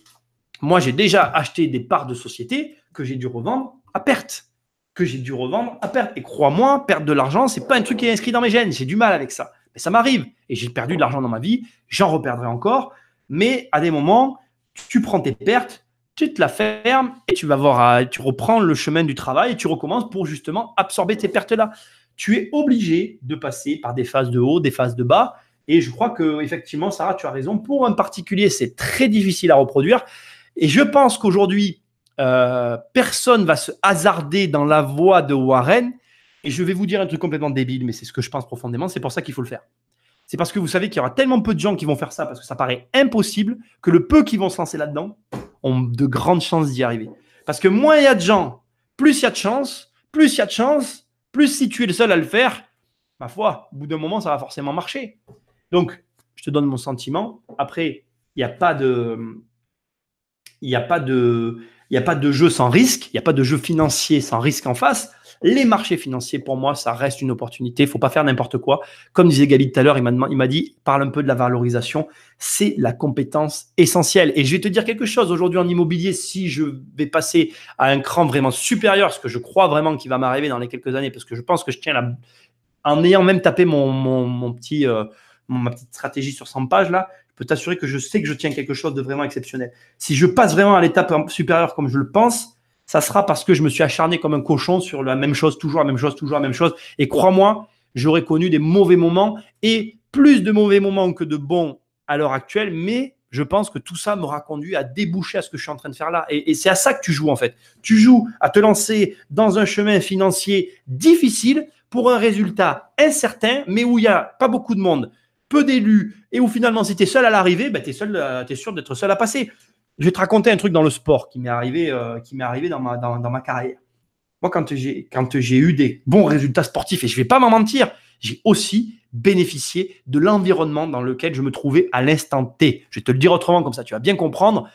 Moi, j'ai déjà acheté des parts de société que j'ai dû revendre à perte. Que j'ai dû revendre à perte. Et crois-moi, perdre de l'argent, c'est pas un truc qui est inscrit dans mes gènes. J'ai du mal avec ça. Mais ça m'arrive. Et j'ai perdu de l'argent dans ma vie. J'en reperdrai encore. Mais à des moments, tu prends tes pertes tu te la fermes et tu vas voir, euh, tu reprends le chemin du travail et tu recommences pour justement absorber tes pertes-là. Tu es obligé de passer par des phases de haut, des phases de bas. Et je crois que effectivement, Sarah, tu as raison. Pour un particulier, c'est très difficile à reproduire. Et je pense qu'aujourd'hui, euh, personne va se hasarder dans la voie de Warren. Et je vais vous dire un truc complètement débile, mais c'est ce que je pense profondément. C'est pour ça qu'il faut le faire. C'est parce que vous savez qu'il y aura tellement peu de gens qui vont faire ça parce que ça paraît impossible que le peu qui vont se lancer là-dedans, ont de grandes chances d'y arriver. Parce que moins il y a de gens, plus il y a de chances, plus il y a de chances, plus si tu es le seul à le faire, ma foi, au bout d'un moment, ça va forcément marcher. Donc, je te donne mon sentiment. Après, il n'y a pas de. Il n'y a pas de. Il n'y a pas de jeu sans risque, il n'y a pas de jeu financier sans risque en face. Les marchés financiers, pour moi, ça reste une opportunité. Il faut pas faire n'importe quoi. Comme disait Gabi tout à l'heure, il m'a dit, parle un peu de la valorisation. C'est la compétence essentielle. Et je vais te dire quelque chose. Aujourd'hui, en immobilier, si je vais passer à un cran vraiment supérieur, ce que je crois vraiment qui va m'arriver dans les quelques années, parce que je pense que je tiens la... En ayant même tapé mon, petit, euh, ma petite stratégie sur 100 pages, là, je peux t'assurer que je sais que je tiens quelque chose de vraiment exceptionnel. Si je passe vraiment à l'étape supérieure comme je le pense, ça sera parce que je me suis acharné comme un cochon sur la même chose, toujours la même chose, toujours la même chose. Et crois-moi, j'aurais connu des mauvais moments et plus de mauvais moments que de bons à l'heure actuelle, mais je pense que tout ça m'aura conduit à déboucher à ce que je suis en train de faire là. Et, c'est à ça que tu joues en fait. Tu joues à te lancer dans un chemin financier difficile pour un résultat incertain, mais où il n'y a pas beaucoup de monde, peu d'élus, et où finalement, si tu es seul à l'arrivée, tu es, es, sûr d'être seul à passer. Je vais te raconter un truc dans le sport qui m'est arrivé, euh, qui m'est arrivé dans ma, dans, ma carrière. Moi, quand j'ai, quand j'ai eu des bons résultats sportifs, et je ne vais pas m'en mentir, j'ai aussi bénéficié de l'environnement dans lequel je me trouvais à l'instant T. Je vais te le dire autrement, comme ça tu vas bien comprendre.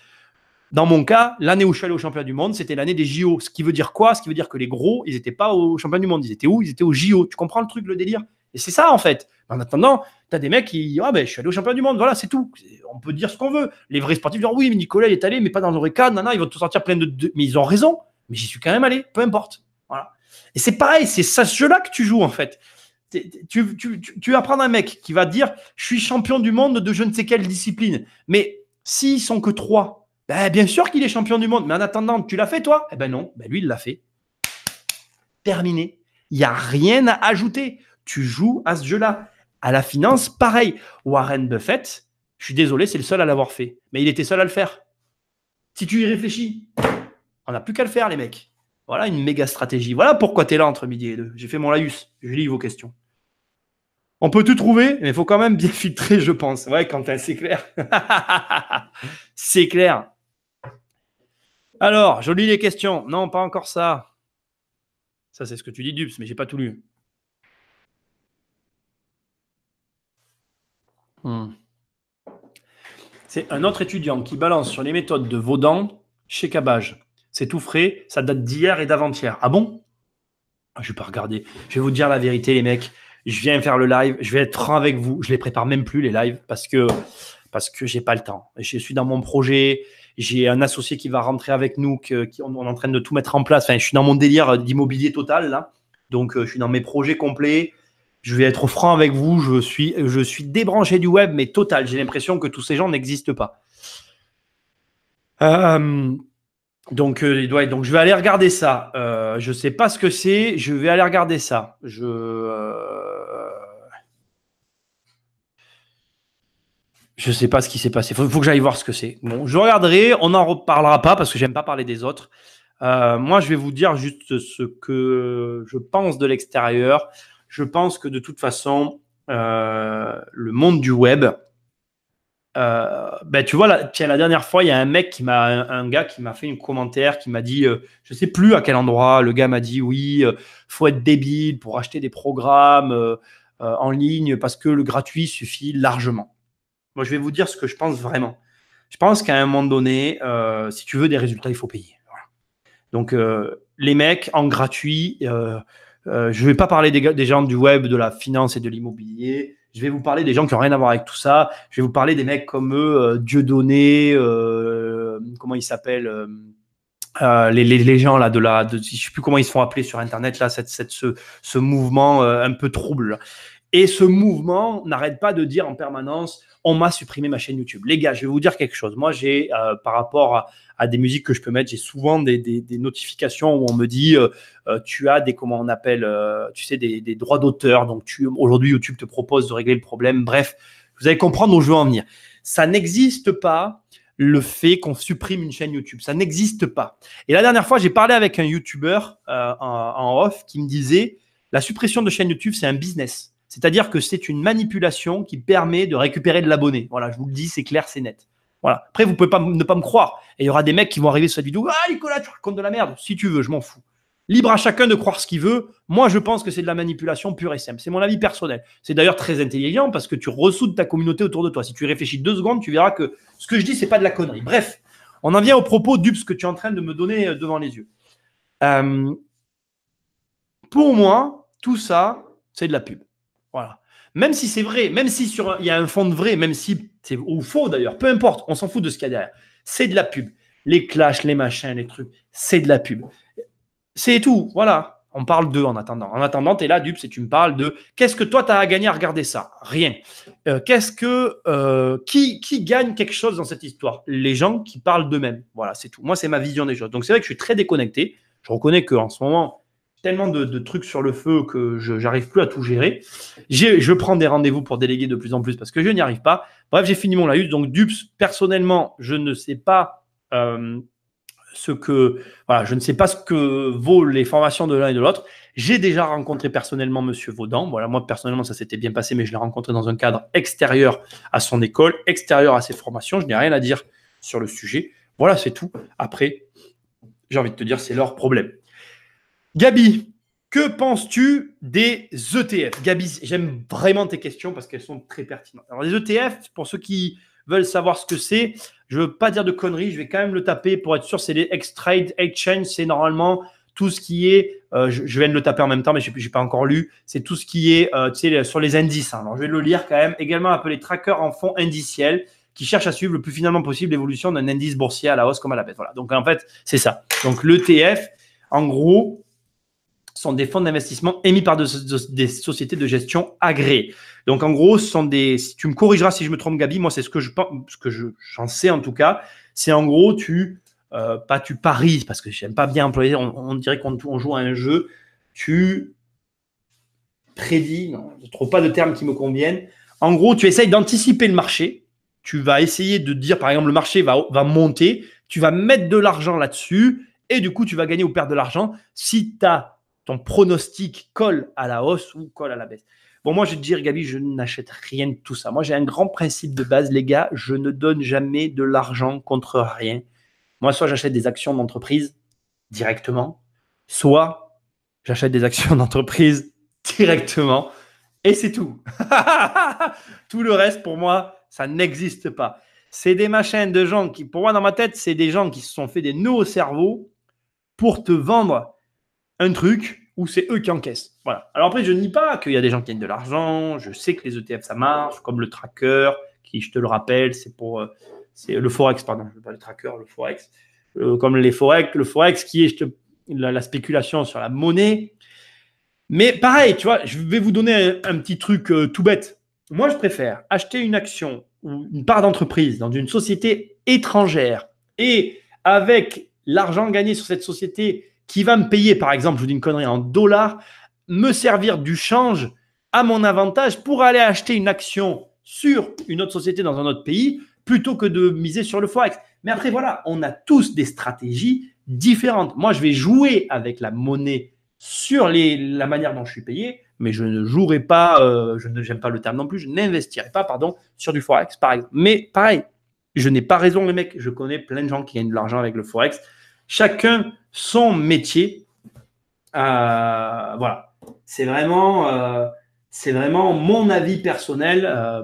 Dans mon cas, l'année où je suis allé au championnat du monde, c'était l'année des JO. Ce qui veut dire quoi Ce qui veut dire que les gros, ils n'étaient pas au championnat du monde. Ils étaient où Ils étaient au JO. Tu comprends le truc, le délire Et c'est ça, en fait. En attendant, tu as des mecs qui ah ben je suis allé au champion du monde, voilà, c'est tout. On peut dire ce qu'on veut. Les vrais sportifs disent « oui, mais Nicolas il est allé, mais pas dans le nana, ils vont te sortir plein de, Mais ils ont raison, mais j'y suis quand même allé, peu importe. Voilà. Et c'est pareil, c'est ça ce jeu-là que tu joues en fait. Tu, vas prendre un mec qui va dire je suis champion du monde de je ne sais quelle discipline, mais s'ils sont que trois, ben, bien sûr qu'il est champion du monde, mais en attendant, tu l'as fait toi Eh ben non, ben lui il l'a fait. Terminé. Il n'y a rien à ajouter. Tu joues à ce jeu-là à la finance. Pareil, Warren Buffett, je suis désolé, c'est le seul à l'avoir fait. Mais il était seul à le faire. Si tu y réfléchis, on n'a plus qu'à le faire, les mecs. Voilà une méga stratégie. Voilà pourquoi tu es là entre midi et deux. J'ai fait mon laïus. Je lis vos questions. On peut tout trouver, mais il faut quand même bien filtrer, je pense. Ouais, Quentin, c'est clair. [LAUGHS] c'est clair. Alors, je lis les questions. Non, pas encore ça. Ça, c'est ce que tu dis, Dubs, mais j'ai pas tout lu. Hmm. C'est un autre étudiant qui balance sur les méthodes de Vaudan chez Cabage. C'est tout frais, ça date d'hier et d'avant-hier. Ah bon ah, Je vais pas regarder. Je vais vous dire la vérité, les mecs. Je viens faire le live, je vais être franc avec vous. Je les prépare même plus les lives parce que parce que j'ai pas le temps. Je suis dans mon projet. J'ai un associé qui va rentrer avec nous, qui, on, est en train de tout mettre en place. je suis dans mon délire d'immobilier total là. Donc, euh, je suis dans mes projets complets je vais être franc avec vous, je suis, je suis débranché du web, mais total. J'ai l'impression que tous ces gens n'existent pas. Euh, donc, euh, donc, je vais aller regarder ça. Euh, je ne sais pas ce que c'est. Je vais aller regarder ça. Je. Euh, je sais pas ce qui s'est passé. Il faut, que j'aille voir ce que c'est. Bon, je regarderai. On n'en reparlera pas parce que j'aime pas parler des autres. moi, je vais vous dire juste ce que je pense de l'extérieur je pense que de toute façon, euh, le monde du web, euh, ben, tu vois, la, tiens, la dernière fois, il y a un mec qui m'a, un, gars qui m'a fait un commentaire, qui m'a dit, je euh, je sais plus à quel endroit, le gars m'a dit, oui, faut être débile pour acheter des programmes en ligne parce que le gratuit suffit largement. Moi, je vais vous dire ce que je pense vraiment. Je pense qu'à un moment donné, si tu veux des résultats, il faut payer. Donc, les mecs en gratuit, euh, je ne vais pas parler des, gens du web, de la finance et de l'immobilier. Je vais vous parler des gens qui n'ont rien à voir avec tout ça. Je vais vous parler des mecs comme eux, dieu Dieudonné, euh, comment ils s'appellent euh, les, gens là de la, de, je sais plus comment ils se font appeler sur internet là, cette, ce, mouvement un peu trouble. Et ce mouvement n'arrête pas de dire en permanence on m'a supprimé ma chaîne YouTube. Les gars, je vais vous dire quelque chose. Moi, j'ai, euh, par rapport à, des musiques que je peux mettre, j'ai souvent des, notifications où on me dit euh, euh, tu as des, comment on appelle, tu sais, des, droits d'auteur. Donc, tu, aujourd'hui, YouTube te propose de régler le problème. Bref, vous allez comprendre où je veux en venir. Ça n'existe pas le fait qu'on supprime une chaîne YouTube. Ça n'existe pas. Et la dernière fois, j'ai parlé avec un YouTuber en, en off qui me disait la suppression de chaîne YouTube, c'est un business. C'est-à-dire que c'est une manipulation qui permet de récupérer de l'abonné. Voilà, je vous le dis, c'est clair, c'est net. Voilà. Après, vous pouvez pas ne pas me croire. Et il y aura des mecs qui vont arriver sur cette vidéo. Ah, Nicolas, tu racontes de la merde. Si tu veux, je m'en fous. Libre à chacun de croire ce qu'il veut. Moi, je pense que c'est de la manipulation pure et simple. C'est mon avis personnel. C'est d'ailleurs très intelligent parce que tu ressoudes ta communauté autour de toi. Si tu réfléchis deux secondes, tu verras que ce que je dis, c'est pas de la connerie. Bref, on en vient au propos d'Ups que tu es en train de me donner euh, devant les yeux. Euh, pour moi, tout ça, c'est de la pub. Voilà. Même si c'est vrai, même si sur il y a un fond de vrai, même si c'est ou faux d'ailleurs, peu importe, on s'en fout de ce qu'il y a derrière. C'est de la pub. Les clashs, les machins, les trucs, c'est de la pub. C'est tout. Voilà. On parle d'eux en attendant. En attendant, tu es là, dupe, et tu me parles de qu'est-ce que toi, tu as à gagner à regarder ça Rien. Euh, qu'est-ce que. Euh, qui, qui gagne quelque chose dans cette histoire Les gens qui parlent d'eux-mêmes. Voilà, c'est tout. Moi, c'est ma vision des choses. Donc, c'est vrai que je suis très déconnecté. Je reconnais qu'en ce moment, tellement de, trucs sur le feu que j'arrive plus à tout gérer. Je prends des rendez-vous pour déléguer de plus en plus parce que je n'y arrive pas. Bref, j'ai fini mon laïus. Donc, Dups, personnellement, je ne sais pas euh, ce que voilà, je ne sais pas ce que vaut les formations de l'un et de l'autre. J'ai déjà rencontré personnellement Monsieur Vaudan. Voilà, moi personnellement, ça s'était bien passé, mais je l'ai rencontré dans un cadre extérieur à son école, extérieur à ses formations. Je n'ai rien à dire sur le sujet. Voilà, c'est tout. Après, j'ai envie de te dire, c'est leur problème. Gabi, que penses-tu des ETF Gabi, j'aime vraiment tes questions parce qu'elles sont très pertinentes. Alors, les ETF, pour ceux qui veulent savoir ce que c'est, je ne veux pas dire de conneries, je vais quand même le taper pour être sûr. C'est les X-Trade Exchange, c'est normalement tout ce qui est, euh, je, viens de le taper en même temps, mais je n'ai pas encore lu, c'est tout ce qui est euh, sur les indices. Hein. je vais le lire quand même. Également appelé tracker en fonds indiciels qui cherche à suivre le plus finalement possible l'évolution d'un indice boursier à la hausse comme à la baisse. Voilà. Donc en fait, c'est ça. Donc l'ETF, en gros, sont des fonds d'investissement émis par des sociétés de gestion agréées. Donc en gros, ce sont des. tu me corrigeras si je me trompe, Gabi. Moi, c'est ce que je pense, ce que j'en sais en tout cas. C'est en gros, tu euh, pas tu paries parce que j'aime pas bien employer. On, dirait qu'on joue à un jeu. Tu prédis. Non, je trouve pas de termes qui me conviennent. En gros, tu essayes d'anticiper le marché. Tu vas essayer de dire, par exemple, le marché va, va monter. Tu vas mettre de l'argent là-dessus. Et du coup, tu vas gagner ou perdre de l'argent. Si tu as ton pronostic colle à la hausse ou colle à la baisse. Bon, moi, je vais te dire, Gabi, je n'achète rien de tout ça. Moi, j'ai un grand principe de base, les gars, je ne donne jamais de l'argent contre rien. Moi, soit j'achète des actions d'entreprise directement, soit j'achète des actions d'entreprise directement, et c'est tout. [LAUGHS] tout le reste, pour moi, ça n'existe pas. C'est des machines de gens qui, pour moi, dans ma tête, c'est des gens qui se sont fait des nœuds au cerveau pour te vendre un truc ou c'est eux qui encaissent. Voilà. Alors après, je ne nie pas qu'il y a des gens qui gagnent de l'argent. Je sais que les ETF, ça marche, comme le tracker, qui, je te le rappelle, c'est pour. Euh, c'est le Forex, pardon, je pas le tracker, le Forex. Euh, comme les Forex, le Forex qui est la, spéculation sur la monnaie. Mais pareil, tu vois, je vais vous donner un, petit truc euh, tout bête. Moi, je préfère acheter une action ou une part d'entreprise dans une société étrangère et avec l'argent gagné sur cette société, qui va me payer, par exemple, je vous dis une connerie, en dollars, me servir du change à mon avantage pour aller acheter une action sur une autre société dans un autre pays plutôt que de miser sur le forex. Mais après, voilà, on a tous des stratégies différentes. Moi, je vais jouer avec la monnaie sur la manière dont je suis payé, mais je ne jouerai pas, euh, je ne pas le terme non plus, je n'investirai pas, pardon, sur du forex, Mais pareil, je n'ai pas raison, les mecs. Je connais plein de gens qui gagnent de l'argent avec le forex chacun son métier. Euh, voilà, c'est vraiment, euh, c'est vraiment mon avis personnel. Euh,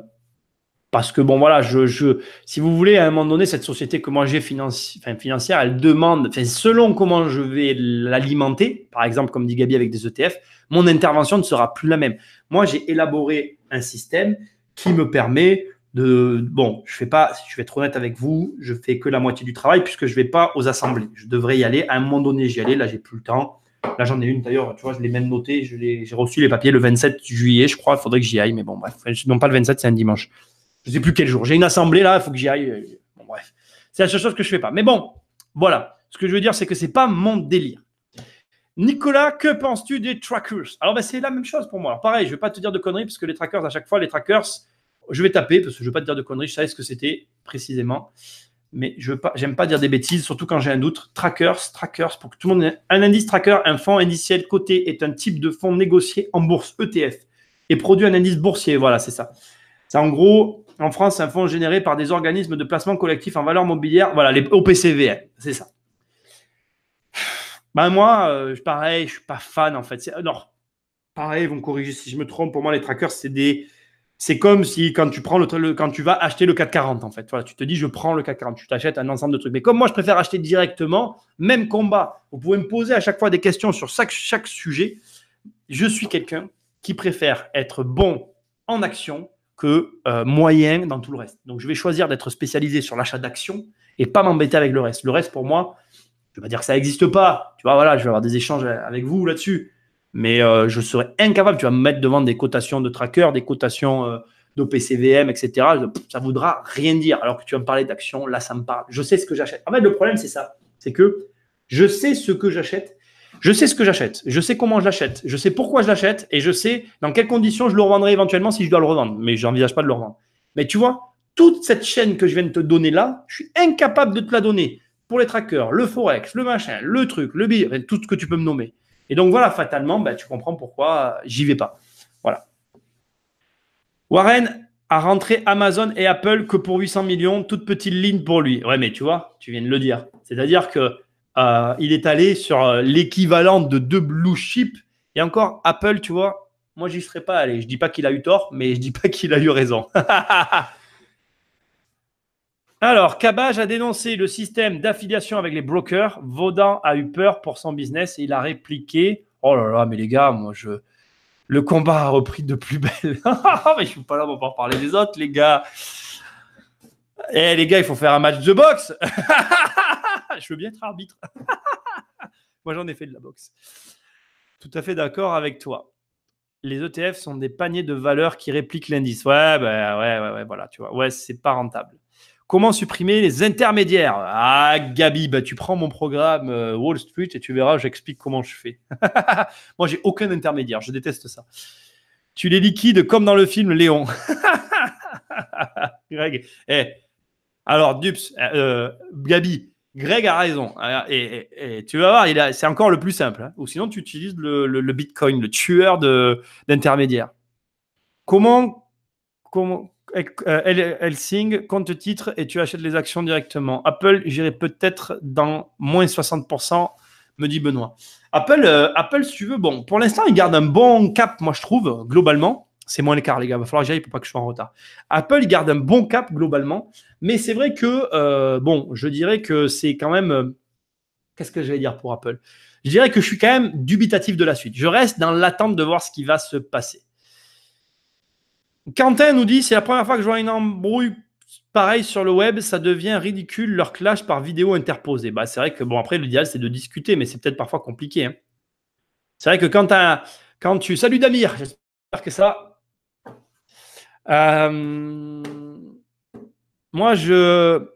parce que bon voilà, je, si vous voulez à un moment donné cette société que moi j'ai financière, elle demande, selon comment je vais l'alimenter, par exemple comme dit Gabi avec des ETF, mon intervention ne sera plus la même. Moi j'ai élaboré un système qui me permet bon, je fais pas, si je vais être honnête avec vous, je fais que la moitié du travail puisque je vais pas aux assemblées. Je devrais y aller. À un moment donné, j'y allais. Là, j'ai plus le temps. Là, j'en ai une d'ailleurs. Tu vois, je l'ai même noté. J'ai reçu les papiers le 27 juillet, je crois. Il faudrait que j'y aille, mais bon, bref. Non, pas le 27, c'est un dimanche. Je sais plus quel jour. J'ai une assemblée là. Il faut que j'y aille. bref. C'est la seule chose que je fais pas. Mais bon, voilà. Ce que je veux dire, c'est que c'est pas mon délire. Nicolas, que penses-tu des trackers Alors, ben, c'est la même chose pour moi. Alors, pareil, je vais pas te dire de conneries parce que les trackers, à chaque fois, les trackers je vais taper parce que je ne veux pas te dire de conneries. Je savais ce que c'était précisément. Mais je n'aime pas, pas dire des bêtises, surtout quand j'ai un doute. Trackers, trackers, pour que tout le monde ait un indice tracker, un fonds indiciel coté est un type de fonds négocié en bourse ETF et produit un indice boursier. Voilà, c'est ça. C'est en gros, en France, un fonds généré par des organismes de placement collectif en valeur mobilière. Voilà, les OPCVM, hein, c'est ça. Ben moi, euh, pareil, je suis pas fan en fait. non, pareil, ils vont me corriger si je me trompe. Pour moi, les trackers, c'est des c'est comme si quand tu prends le, quand tu vas acheter le 440 en fait. tu te dis je prends le 440, tu t'achètes un ensemble de trucs. Mais comme moi je préfère acheter directement, même combat. Vous pouvez me poser à chaque fois des questions sur chaque, sujet. Je suis quelqu'un qui préfère être bon en action que euh, moyen dans tout le reste. Donc je vais choisir d'être spécialisé sur l'achat d'actions et pas m'embêter avec le reste. Le reste pour moi, je vais pas dire que ça n'existe pas. Tu vois, voilà, je vais avoir des échanges avec vous là-dessus mais euh, je serais incapable. Tu vas me mettre devant des cotations de trackers, des cotations euh, d'OPCVM, etc. Ça voudra rien dire. Alors que tu vas me parler d'action, là, ça me parle. Je sais ce que j'achète. En fait, le problème, c'est ça. C'est que je sais ce que j'achète. Je sais ce que j'achète. Je sais comment je l'achète. Je sais pourquoi je l'achète. Et je sais dans quelles conditions je le revendrai éventuellement si je dois le revendre. Mais je n'envisage pas de le revendre. Mais tu vois, toute cette chaîne que je viens de te donner là, je suis incapable de te la donner. Pour les trackers, le forex, le machin, le truc, le billet, tout ce que tu peux me nommer. Et donc voilà, fatalement, bah, tu comprends pourquoi j'y vais pas. Voilà. Warren a rentré Amazon et Apple que pour 800 millions, toute petite ligne pour lui. Ouais, mais tu vois, tu viens de le dire. C'est-à-dire que euh, il est allé sur euh, l'équivalent de deux blue chips. Et encore, Apple, tu vois, moi, j'y serais pas allé. Je dis pas qu'il a eu tort, mais je dis pas [LAUGHS] qu'il a eu raison. [LAUGHS] Alors, Cabage a dénoncé le système d'affiliation avec les brokers. Vaudan a eu peur pour son business et il a répliqué Oh là là, mais les gars, moi, je. Le combat a repris de plus belle. [LAUGHS] Ah, mais je suis pas là pour parler des autres, les gars. Eh, les gars, il faut faire un match de boxe. [LAUGHS] je veux bien être arbitre. [LAUGHS] moi, j'en ai fait de la boxe. Tout à fait d'accord avec toi les ETF sont des paniers de valeurs qui répliquent l'indice. Ouais, ben ouais, ouais, ouais, voilà, tu vois. Ouais, c'est pas rentable. Comment supprimer les intermédiaires Ah, Gabi, bah, tu prends mon programme euh, Wall Street et tu verras, j'explique comment je fais. [LAUGHS] Moi, j'ai aucun intermédiaire, je déteste ça. Tu les liquides comme dans le film Léon. [LAUGHS] Greg, eh, alors Dupes, eh, euh, Gabi, Greg a raison. Et, tu vas voir, c'est encore le plus simple. Hein. Ou sinon, tu utilises le, Bitcoin, le tueur d'intermédiaires. Comment, comment, euh, elle signe compte titre et tu achètes les actions directement. Apple, j'irai peut-être dans moins 60%, me dit Benoît. Apple, euh, Apple, si tu veux, bon, pour l'instant, il garde un bon cap, moi je trouve, globalement. C'est moins l'écart, les gars. Il va falloir que j'aille pour pas que je sois en retard. Apple, il garde un bon cap globalement. Mais c'est vrai que, euh, bon, je dirais que c'est quand même. Qu'est-ce que j'allais dire pour Apple Je dirais que je suis quand même dubitatif de la suite. Je reste dans l'attente de voir ce qui va se passer. Quentin nous dit c'est la première fois que je vois une embrouille pareille sur le web, ça devient ridicule leur clash par vidéo interposée. Bah, c'est vrai que bon, après, l'idéal c'est de discuter, mais c'est peut-être parfois compliqué. Hein. C'est vrai que quand, quand tu. Salut Damir, j'espère que ça. Euh, moi, je.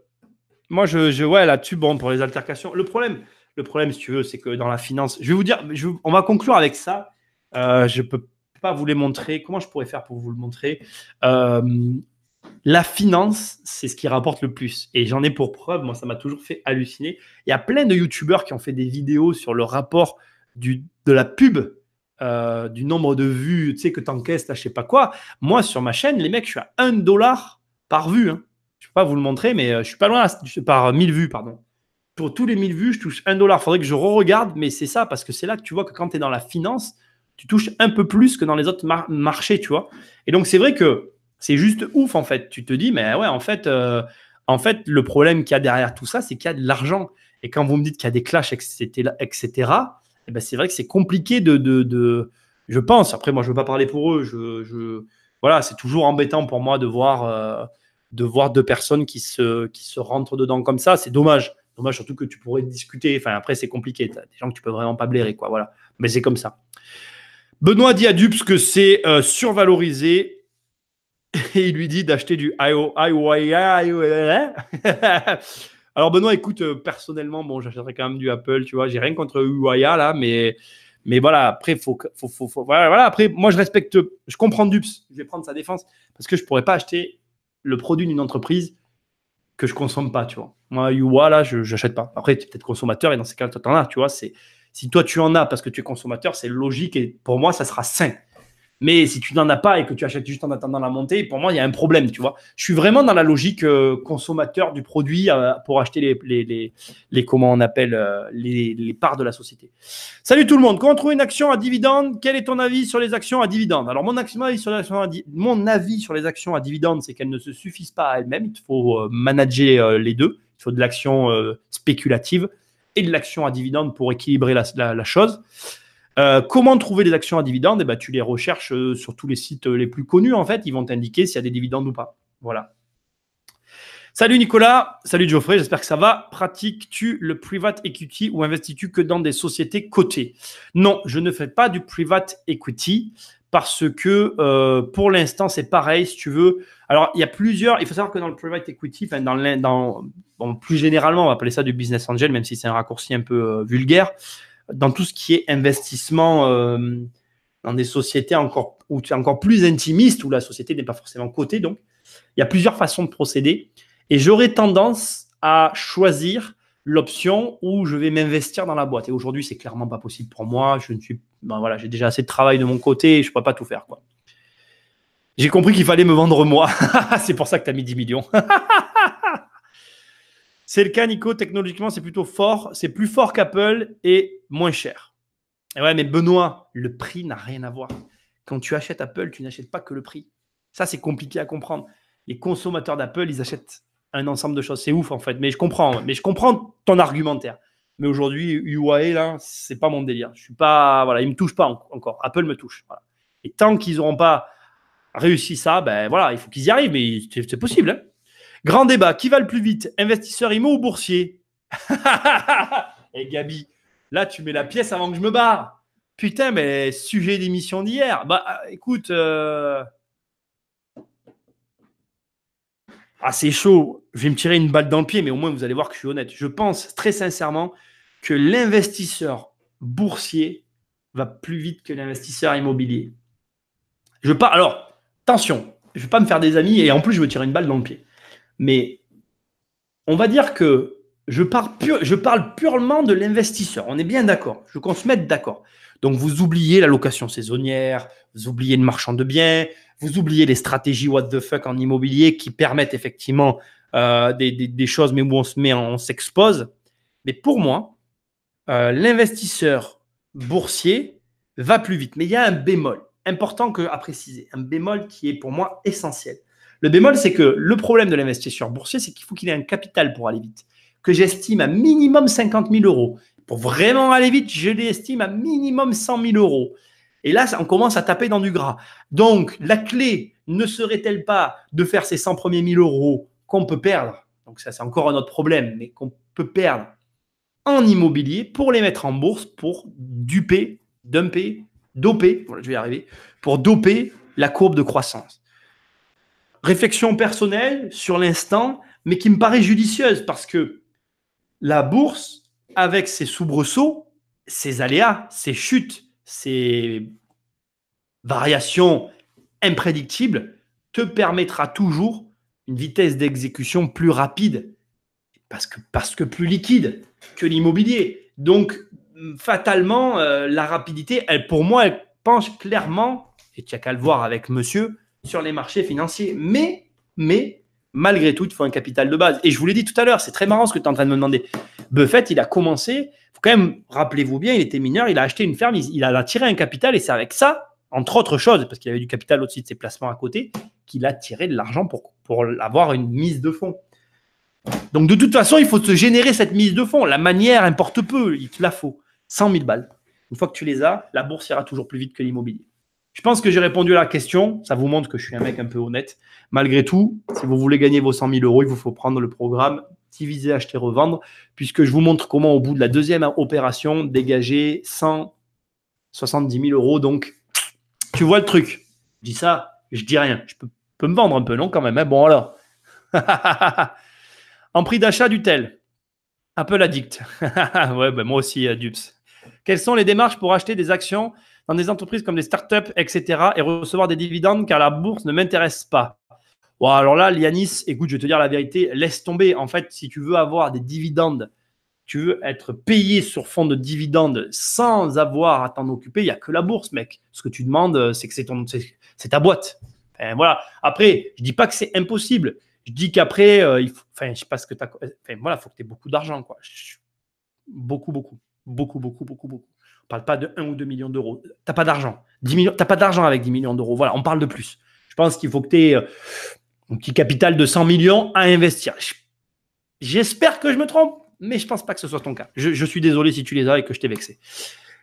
Moi, je, Ouais, là tu bon, pour les altercations. Le problème, le problème, si tu veux, c'est que dans la finance. Je vais vous dire, on va conclure avec ça. Euh, je peux pas vous les montrer. Comment je pourrais faire pour vous le montrer euh, La finance, c'est ce qui rapporte le plus. Et j'en ai pour preuve, moi, ça m'a toujours fait halluciner. Il y a plein de youtubeurs qui ont fait des vidéos sur le rapport du, de la pub euh, du nombre de vues, tu sais, que t'encaisses, là, je sais pas quoi. Moi, sur ma chaîne, les mecs, je suis à 1 dollar par vue. Je hein. Je peux pas vous le montrer, mais euh, je suis pas loin, par 1000 vues, pardon. Pour tous les 1000 vues, je touche 1 dollar. Faudrait que je re-regarde, mais c'est ça, parce que c'est là que tu vois que quand tu es dans la finance, tu touches un peu plus que dans les autres marchés, tu vois. Et donc, c'est vrai que c'est juste ouf, en fait. Tu te dis, mais ouais, en fait, euh, en fait le problème qu'il y a derrière tout ça, c'est qu'il y a de l'argent. Et quand vous me dites qu'il y a des clashs, etc., et eh ben, c'est vrai que c'est compliqué de, Je pense, après, moi, je ne veux pas parler pour eux. Je, Voilà, c'est toujours embêtant pour moi de voir, euh, de voir deux personnes qui se, qui se rentrent dedans comme ça. C'est dommage. Dommage surtout que tu pourrais discuter. Enfin, après, c'est compliqué. Tu as des gens que tu peux vraiment pas blairer, quoi. Voilà. Mais c'est comme ça. Benoît dit à Dupes que c'est survalorisé et il lui dit d'acheter du Alors Benoît, écoute, personnellement, bon, j'achèterais quand même du Apple, tu vois, j'ai rien contre UIA là, mais mais voilà, après faut, faut, faut, voilà, voilà, après moi je respecte, je comprends Dupes, je vais prendre sa défense parce que je pourrais pas acheter le produit d'une entreprise que je consomme pas, tu vois. Moi UIA là, je n'achète pas. Après tu es peut-être consommateur et dans ces cas-là, tu en as, tu vois, c'est si toi, tu en as parce que tu es consommateur, c'est logique et pour moi, ça sera sain. Mais si tu n'en as pas et que tu achètes juste en attendant la montée, pour moi, il y a un problème, tu vois. Je suis vraiment dans la logique euh, consommateur du produit euh, pour acheter les, les, les, comment on appelle, euh, les, parts de la société. Salut tout le monde. Quand on trouve une action à dividende, quel est ton avis sur les actions à dividende Alors, mon, avis sur les actions à, mon avis sur les actions à dividende, c'est qu'elles ne se suffisent pas à elles-mêmes. Il faut manager les deux. Il faut de l'action spéculative de l'action à dividende pour équilibrer la, chose. Euh, comment trouver des actions à dividendes eh ben, Tu les recherches euh, sur tous les sites euh, les plus connus, en fait. Ils vont t'indiquer s'il y a des dividendes ou pas. Voilà. Salut Nicolas, salut Geoffrey, j'espère que ça va. Pratiques-tu le private equity ou investis-tu que dans des sociétés cotées Non, je ne fais pas du private equity parce que pour l'instant, c'est pareil, si tu veux, alors, il y a plusieurs. Il faut savoir que dans le private equity, dans, dans plus généralement, on va appeler ça du business angel, même si c'est un raccourci un peu euh, vulgaire, dans tout ce qui est investissement euh, dans des sociétés encore, où encore plus intimistes où la société n'est pas forcément cotée. Donc, il y a plusieurs façons de procéder. Et j'aurais tendance à choisir l'option où je vais m'investir dans la boîte. Et aujourd'hui, c'est clairement pas possible pour moi. Je ne suis, ben voilà, j'ai déjà assez de travail de mon côté et je ne pourrais pas tout faire, quoi. J'ai compris qu'il fallait me vendre moi. [LAUGHS] c'est pour ça que tu as mis 10 millions. [LAUGHS] c'est le cas, Nico. Technologiquement, c'est plutôt fort. C'est plus fort qu'Apple et moins cher. ouais, mais Benoît, le prix n'a rien à voir. Quand tu achètes Apple, tu n'achètes pas que le prix. Ça, c'est compliqué à comprendre. Les consommateurs d'Apple, ils achètent un ensemble de choses. C'est ouf, en fait. Mais je comprends. Mais je comprends ton argumentaire. Mais aujourd'hui, UAE, là, c'est pas mon délire. Je suis pas, voilà, il me touchent pas encore. Apple me touche. Et tant qu'ils n'auront pas réussi ça, ben voilà, il faut qu'ils y arrivent, mais c'est possible. Hein. Grand débat, qui va le plus vite, investisseur immobilier ou boursier [LAUGHS] Et eh, Gabi, là tu mets la pièce avant que je me barre. Putain, mais sujet d'émission d'hier. Bah euh, écoute, c'est euh, chaud, je vais me tirer une balle dans le pied, mais au moins vous allez voir que je suis honnête. Je pense très sincèrement que l'investisseur boursier va plus vite que l'investisseur immobilier. Je parle alors attention, je vais pas me faire des amis et en plus je veux tirer une balle dans le pied. Mais on va dire que je parle, purement de l'investisseur. On est bien d'accord. Je veux qu'on se mette d'accord. Donc vous oubliez la location saisonnière, vous oubliez le marchand de biens, vous oubliez les stratégies what the fuck en immobilier qui permettent effectivement euh, des, choses, mais où on se met, on s'expose. Mais pour moi, euh, l'investisseur boursier va plus vite. Mais il y a un bémol important que, à préciser, un bémol qui est pour moi essentiel. Le bémol, c'est que le problème de l'investisseur boursier, c'est qu'il faut qu'il ait un capital pour aller vite, que j'estime à minimum 50 000 euros. Pour vraiment aller vite, je l'estime à minimum 100 000 euros. Et là, on commence à taper dans du gras. Donc, la clé ne serait-elle pas de faire ces 100 premiers 1000 euros qu'on peut perdre Donc, ça, c'est encore un autre problème, mais qu'on peut perdre en immobilier pour les mettre en bourse, pour duper, dumper doper, voilà, je vais y arriver, pour doper la courbe de croissance. Réflexion personnelle sur l'instant, mais qui me paraît judicieuse parce que la bourse, avec ses soubresauts, ses aléas, ses chutes, ses variations imprédictibles, te permettra toujours une vitesse d'exécution plus rapide, parce que, parce que plus liquide que l'immobilier. Donc, fatalement, euh, la rapidité, elle, pour moi, elle penche clairement, et tu n'as qu'à le voir avec monsieur, sur les marchés financiers. Mais, mais, malgré tout, il faut un capital de base. Et je vous l'ai dit tout à l'heure, c'est très marrant ce que tu es en train de me demander. Buffett, il a commencé, faut quand même, rappelez-vous bien, il était mineur, il a acheté une ferme, il, a tiré un capital, et c'est avec ça, entre autres choses, parce qu'il avait du capital au-dessus de ses placements à côté, qu'il a tiré de l'argent pour, pour avoir une mise de fonds. Donc de toute façon, il faut se générer cette mise de fonds. La manière importe peu, il te la faut. 100 000 balles. Une fois que tu les as, la bourse ira toujours plus vite que l'immobilier. Je pense que j'ai répondu à la question. Ça vous montre que je suis un mec un peu honnête. Malgré tout, si vous voulez gagner vos 100 000 euros, il vous faut prendre le programme diviser, acheter, revendre, puisque je vous montre comment, au bout de la deuxième opération, dégager 170 000 euros. Donc, tu vois le truc. Je dis ça, je dis rien. Je peux, me vendre un peu, non, quand même. Hein. bon, alors. [LAUGHS] en prix d'achat du tel. Apple addict. [LAUGHS] ouais, ben moi aussi, Dupes. Quelles sont les démarches pour acheter des actions dans des entreprises comme des startups, etc. et recevoir des dividendes car la bourse ne m'intéresse pas Alors là, Lianis, écoute, je vais te dire la vérité, laisse tomber. En fait, si tu veux avoir des dividendes, tu veux être payé sur fonds de dividendes sans avoir à t'en occuper, il n'y a que la bourse, mec. Ce que tu demandes, euh, c'est que c'est, ta boîte. voilà. Après, je ne dis pas que c'est impossible. Je dis qu'après, euh, il faut, enfin, je sais ce que tu voilà, faut que tu aies beaucoup d'argent. Quoi. Beaucoup, beaucoup. Beaucoup, beaucoup, beaucoup, beaucoup. On parle pas de 1 ou 2 millions d'euros. T'as pas d'argent. 10 millions, t'as pas d'argent avec 10 millions d'euros. Voilà, on parle de plus. Je pense qu'il faut que tu aies euh, un petit capital de 100 millions à investir. J'espère que je me trompe, mais je pense pas que ce soit ton cas. Je, suis désolé si tu les as et que je t'ai vexé.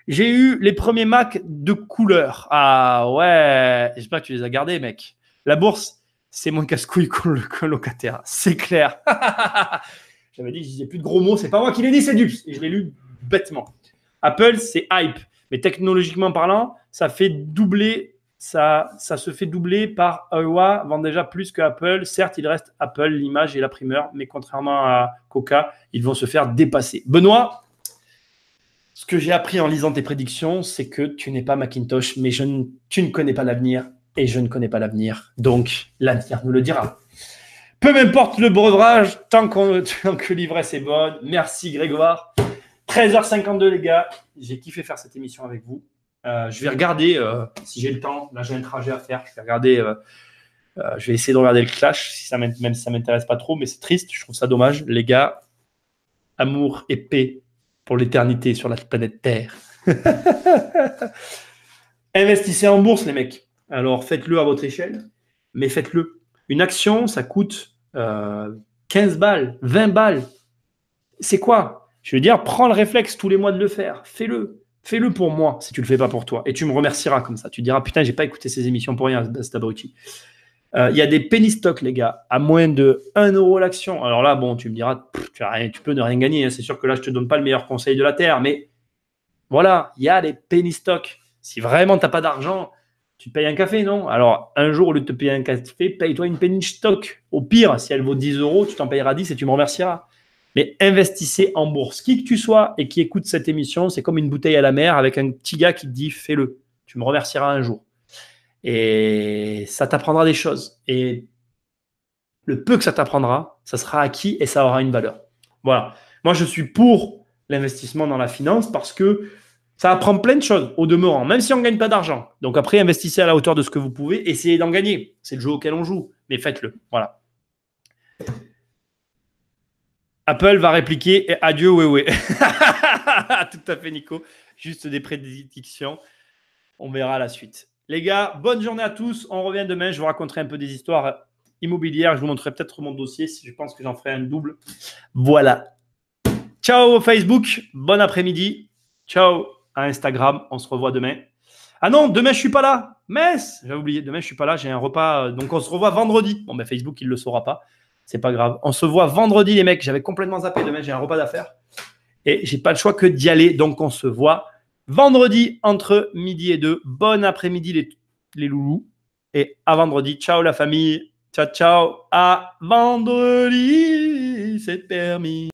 J'ai eu les premiers Mac de couleur. Ah ouais, j'espère que tu les as gardés, mec. La bourse, c'est moins casse-couille colocataire. locataire. C'est clair. [LAUGHS] J'avais dit, je disais plus de gros mots. C'est pas moi qui l'ai dit, c'est du... Et je l'ai lu bêtement. Apple, c'est hype. Mais technologiquement parlant, ça fait doubler, ça, ça se fait doubler par Iowa, vend déjà plus que Apple. Certes, il reste Apple, l'image et la primeur, mais contrairement à Coca, ils vont se faire dépasser. Benoît, ce que j'ai appris en lisant tes prédictions, c'est que tu n'es pas Macintosh, mais je ne, tu ne connais pas l'avenir et je ne connais pas l'avenir. Donc, l'avenir nous le dira. Peu m'importe le breuvage, tant, [LAUGHS] tant que l'ivresse est bonne. Merci Grégoire. 13h52, les gars. J'ai kiffé faire cette émission avec vous. Euh, je vais regarder, euh, si j'ai le temps, là j'ai un trajet à faire, je vais regarder, euh, je vais essayer de regarder le clash, ça même si ça m'intéresse pas trop, mais c'est triste, je trouve ça dommage. Les gars, amour et paix pour l'éternité sur la planète Terre. [LAUGHS] Investissez en bourse, les mecs. Alors faites-le à votre échelle, mais faites-le. Une action, ça coûte 15 balles, 20 balles. C'est quoi je veux dire, prends le réflexe tous les mois de le faire. Fais-le. Fais-le pour moi si tu ne le fais pas pour toi. Et tu me remercieras comme ça. Tu diras, putain, j'ai pas écouté ces émissions pour rien, cet abruti. Euh, il y a des penny les gars, à moins de 1 euro l'action. Alors là, bon, tu me diras, tu, as rien, tu, peux ne rien gagner. Hein. C'est sûr que là, je te donne pas le meilleur conseil de la Terre. Mais voilà, il y a des penny Si vraiment tu n'as pas d'argent, tu payes un café, non Alors, un jour, au lieu de te payer un café, paye-toi une penny stock. Au pire, si elle vaut 10 euros, tu t'en payeras 10 et tu me remercieras mais investissez en bourse. Qui que tu sois et qui écoute cette émission, c'est comme une bouteille à la mer avec un petit gars qui te dit fais-le, tu me remercieras un jour. Et ça t'apprendra des choses. Et le peu que ça t'apprendra, ça sera acquis et ça aura une valeur. Voilà. Moi, je suis pour l'investissement dans la finance parce que ça apprend plein de choses au demeurant, même si on ne gagne pas d'argent. Donc après, investissez à la hauteur de ce que vous pouvez, essayez d'en gagner. C'est le jeu auquel on joue, mais faites-le. Voilà. Apple va répliquer et adieu, oui, oui. [LAUGHS] Tout à fait, Nico. Juste des prédictions. On verra la suite. Les gars, bonne journée à tous. On revient demain. Je vous raconterai un peu des histoires immobilières. Je vous montrerai peut-être mon dossier si je pense que j'en ferai un double. Voilà. Ciao Facebook. Bon après-midi. Ciao à Instagram. On se revoit demain. Ah non, demain je suis pas là. Mess, j'avais oublié. Demain je suis pas là. J'ai un repas. Donc on se revoit vendredi. Bon, ben Facebook, il le saura pas. C'est pas grave. On se voit vendredi, les mecs. J'avais complètement zappé. Demain, j'ai un repas d'affaires. Et j'ai pas le choix que d'y aller. Donc, on se voit vendredi entre midi et deux. Bon après-midi, les, les loulous. Et à vendredi. Ciao, la famille. Ciao, ciao. À vendredi, c'est permis.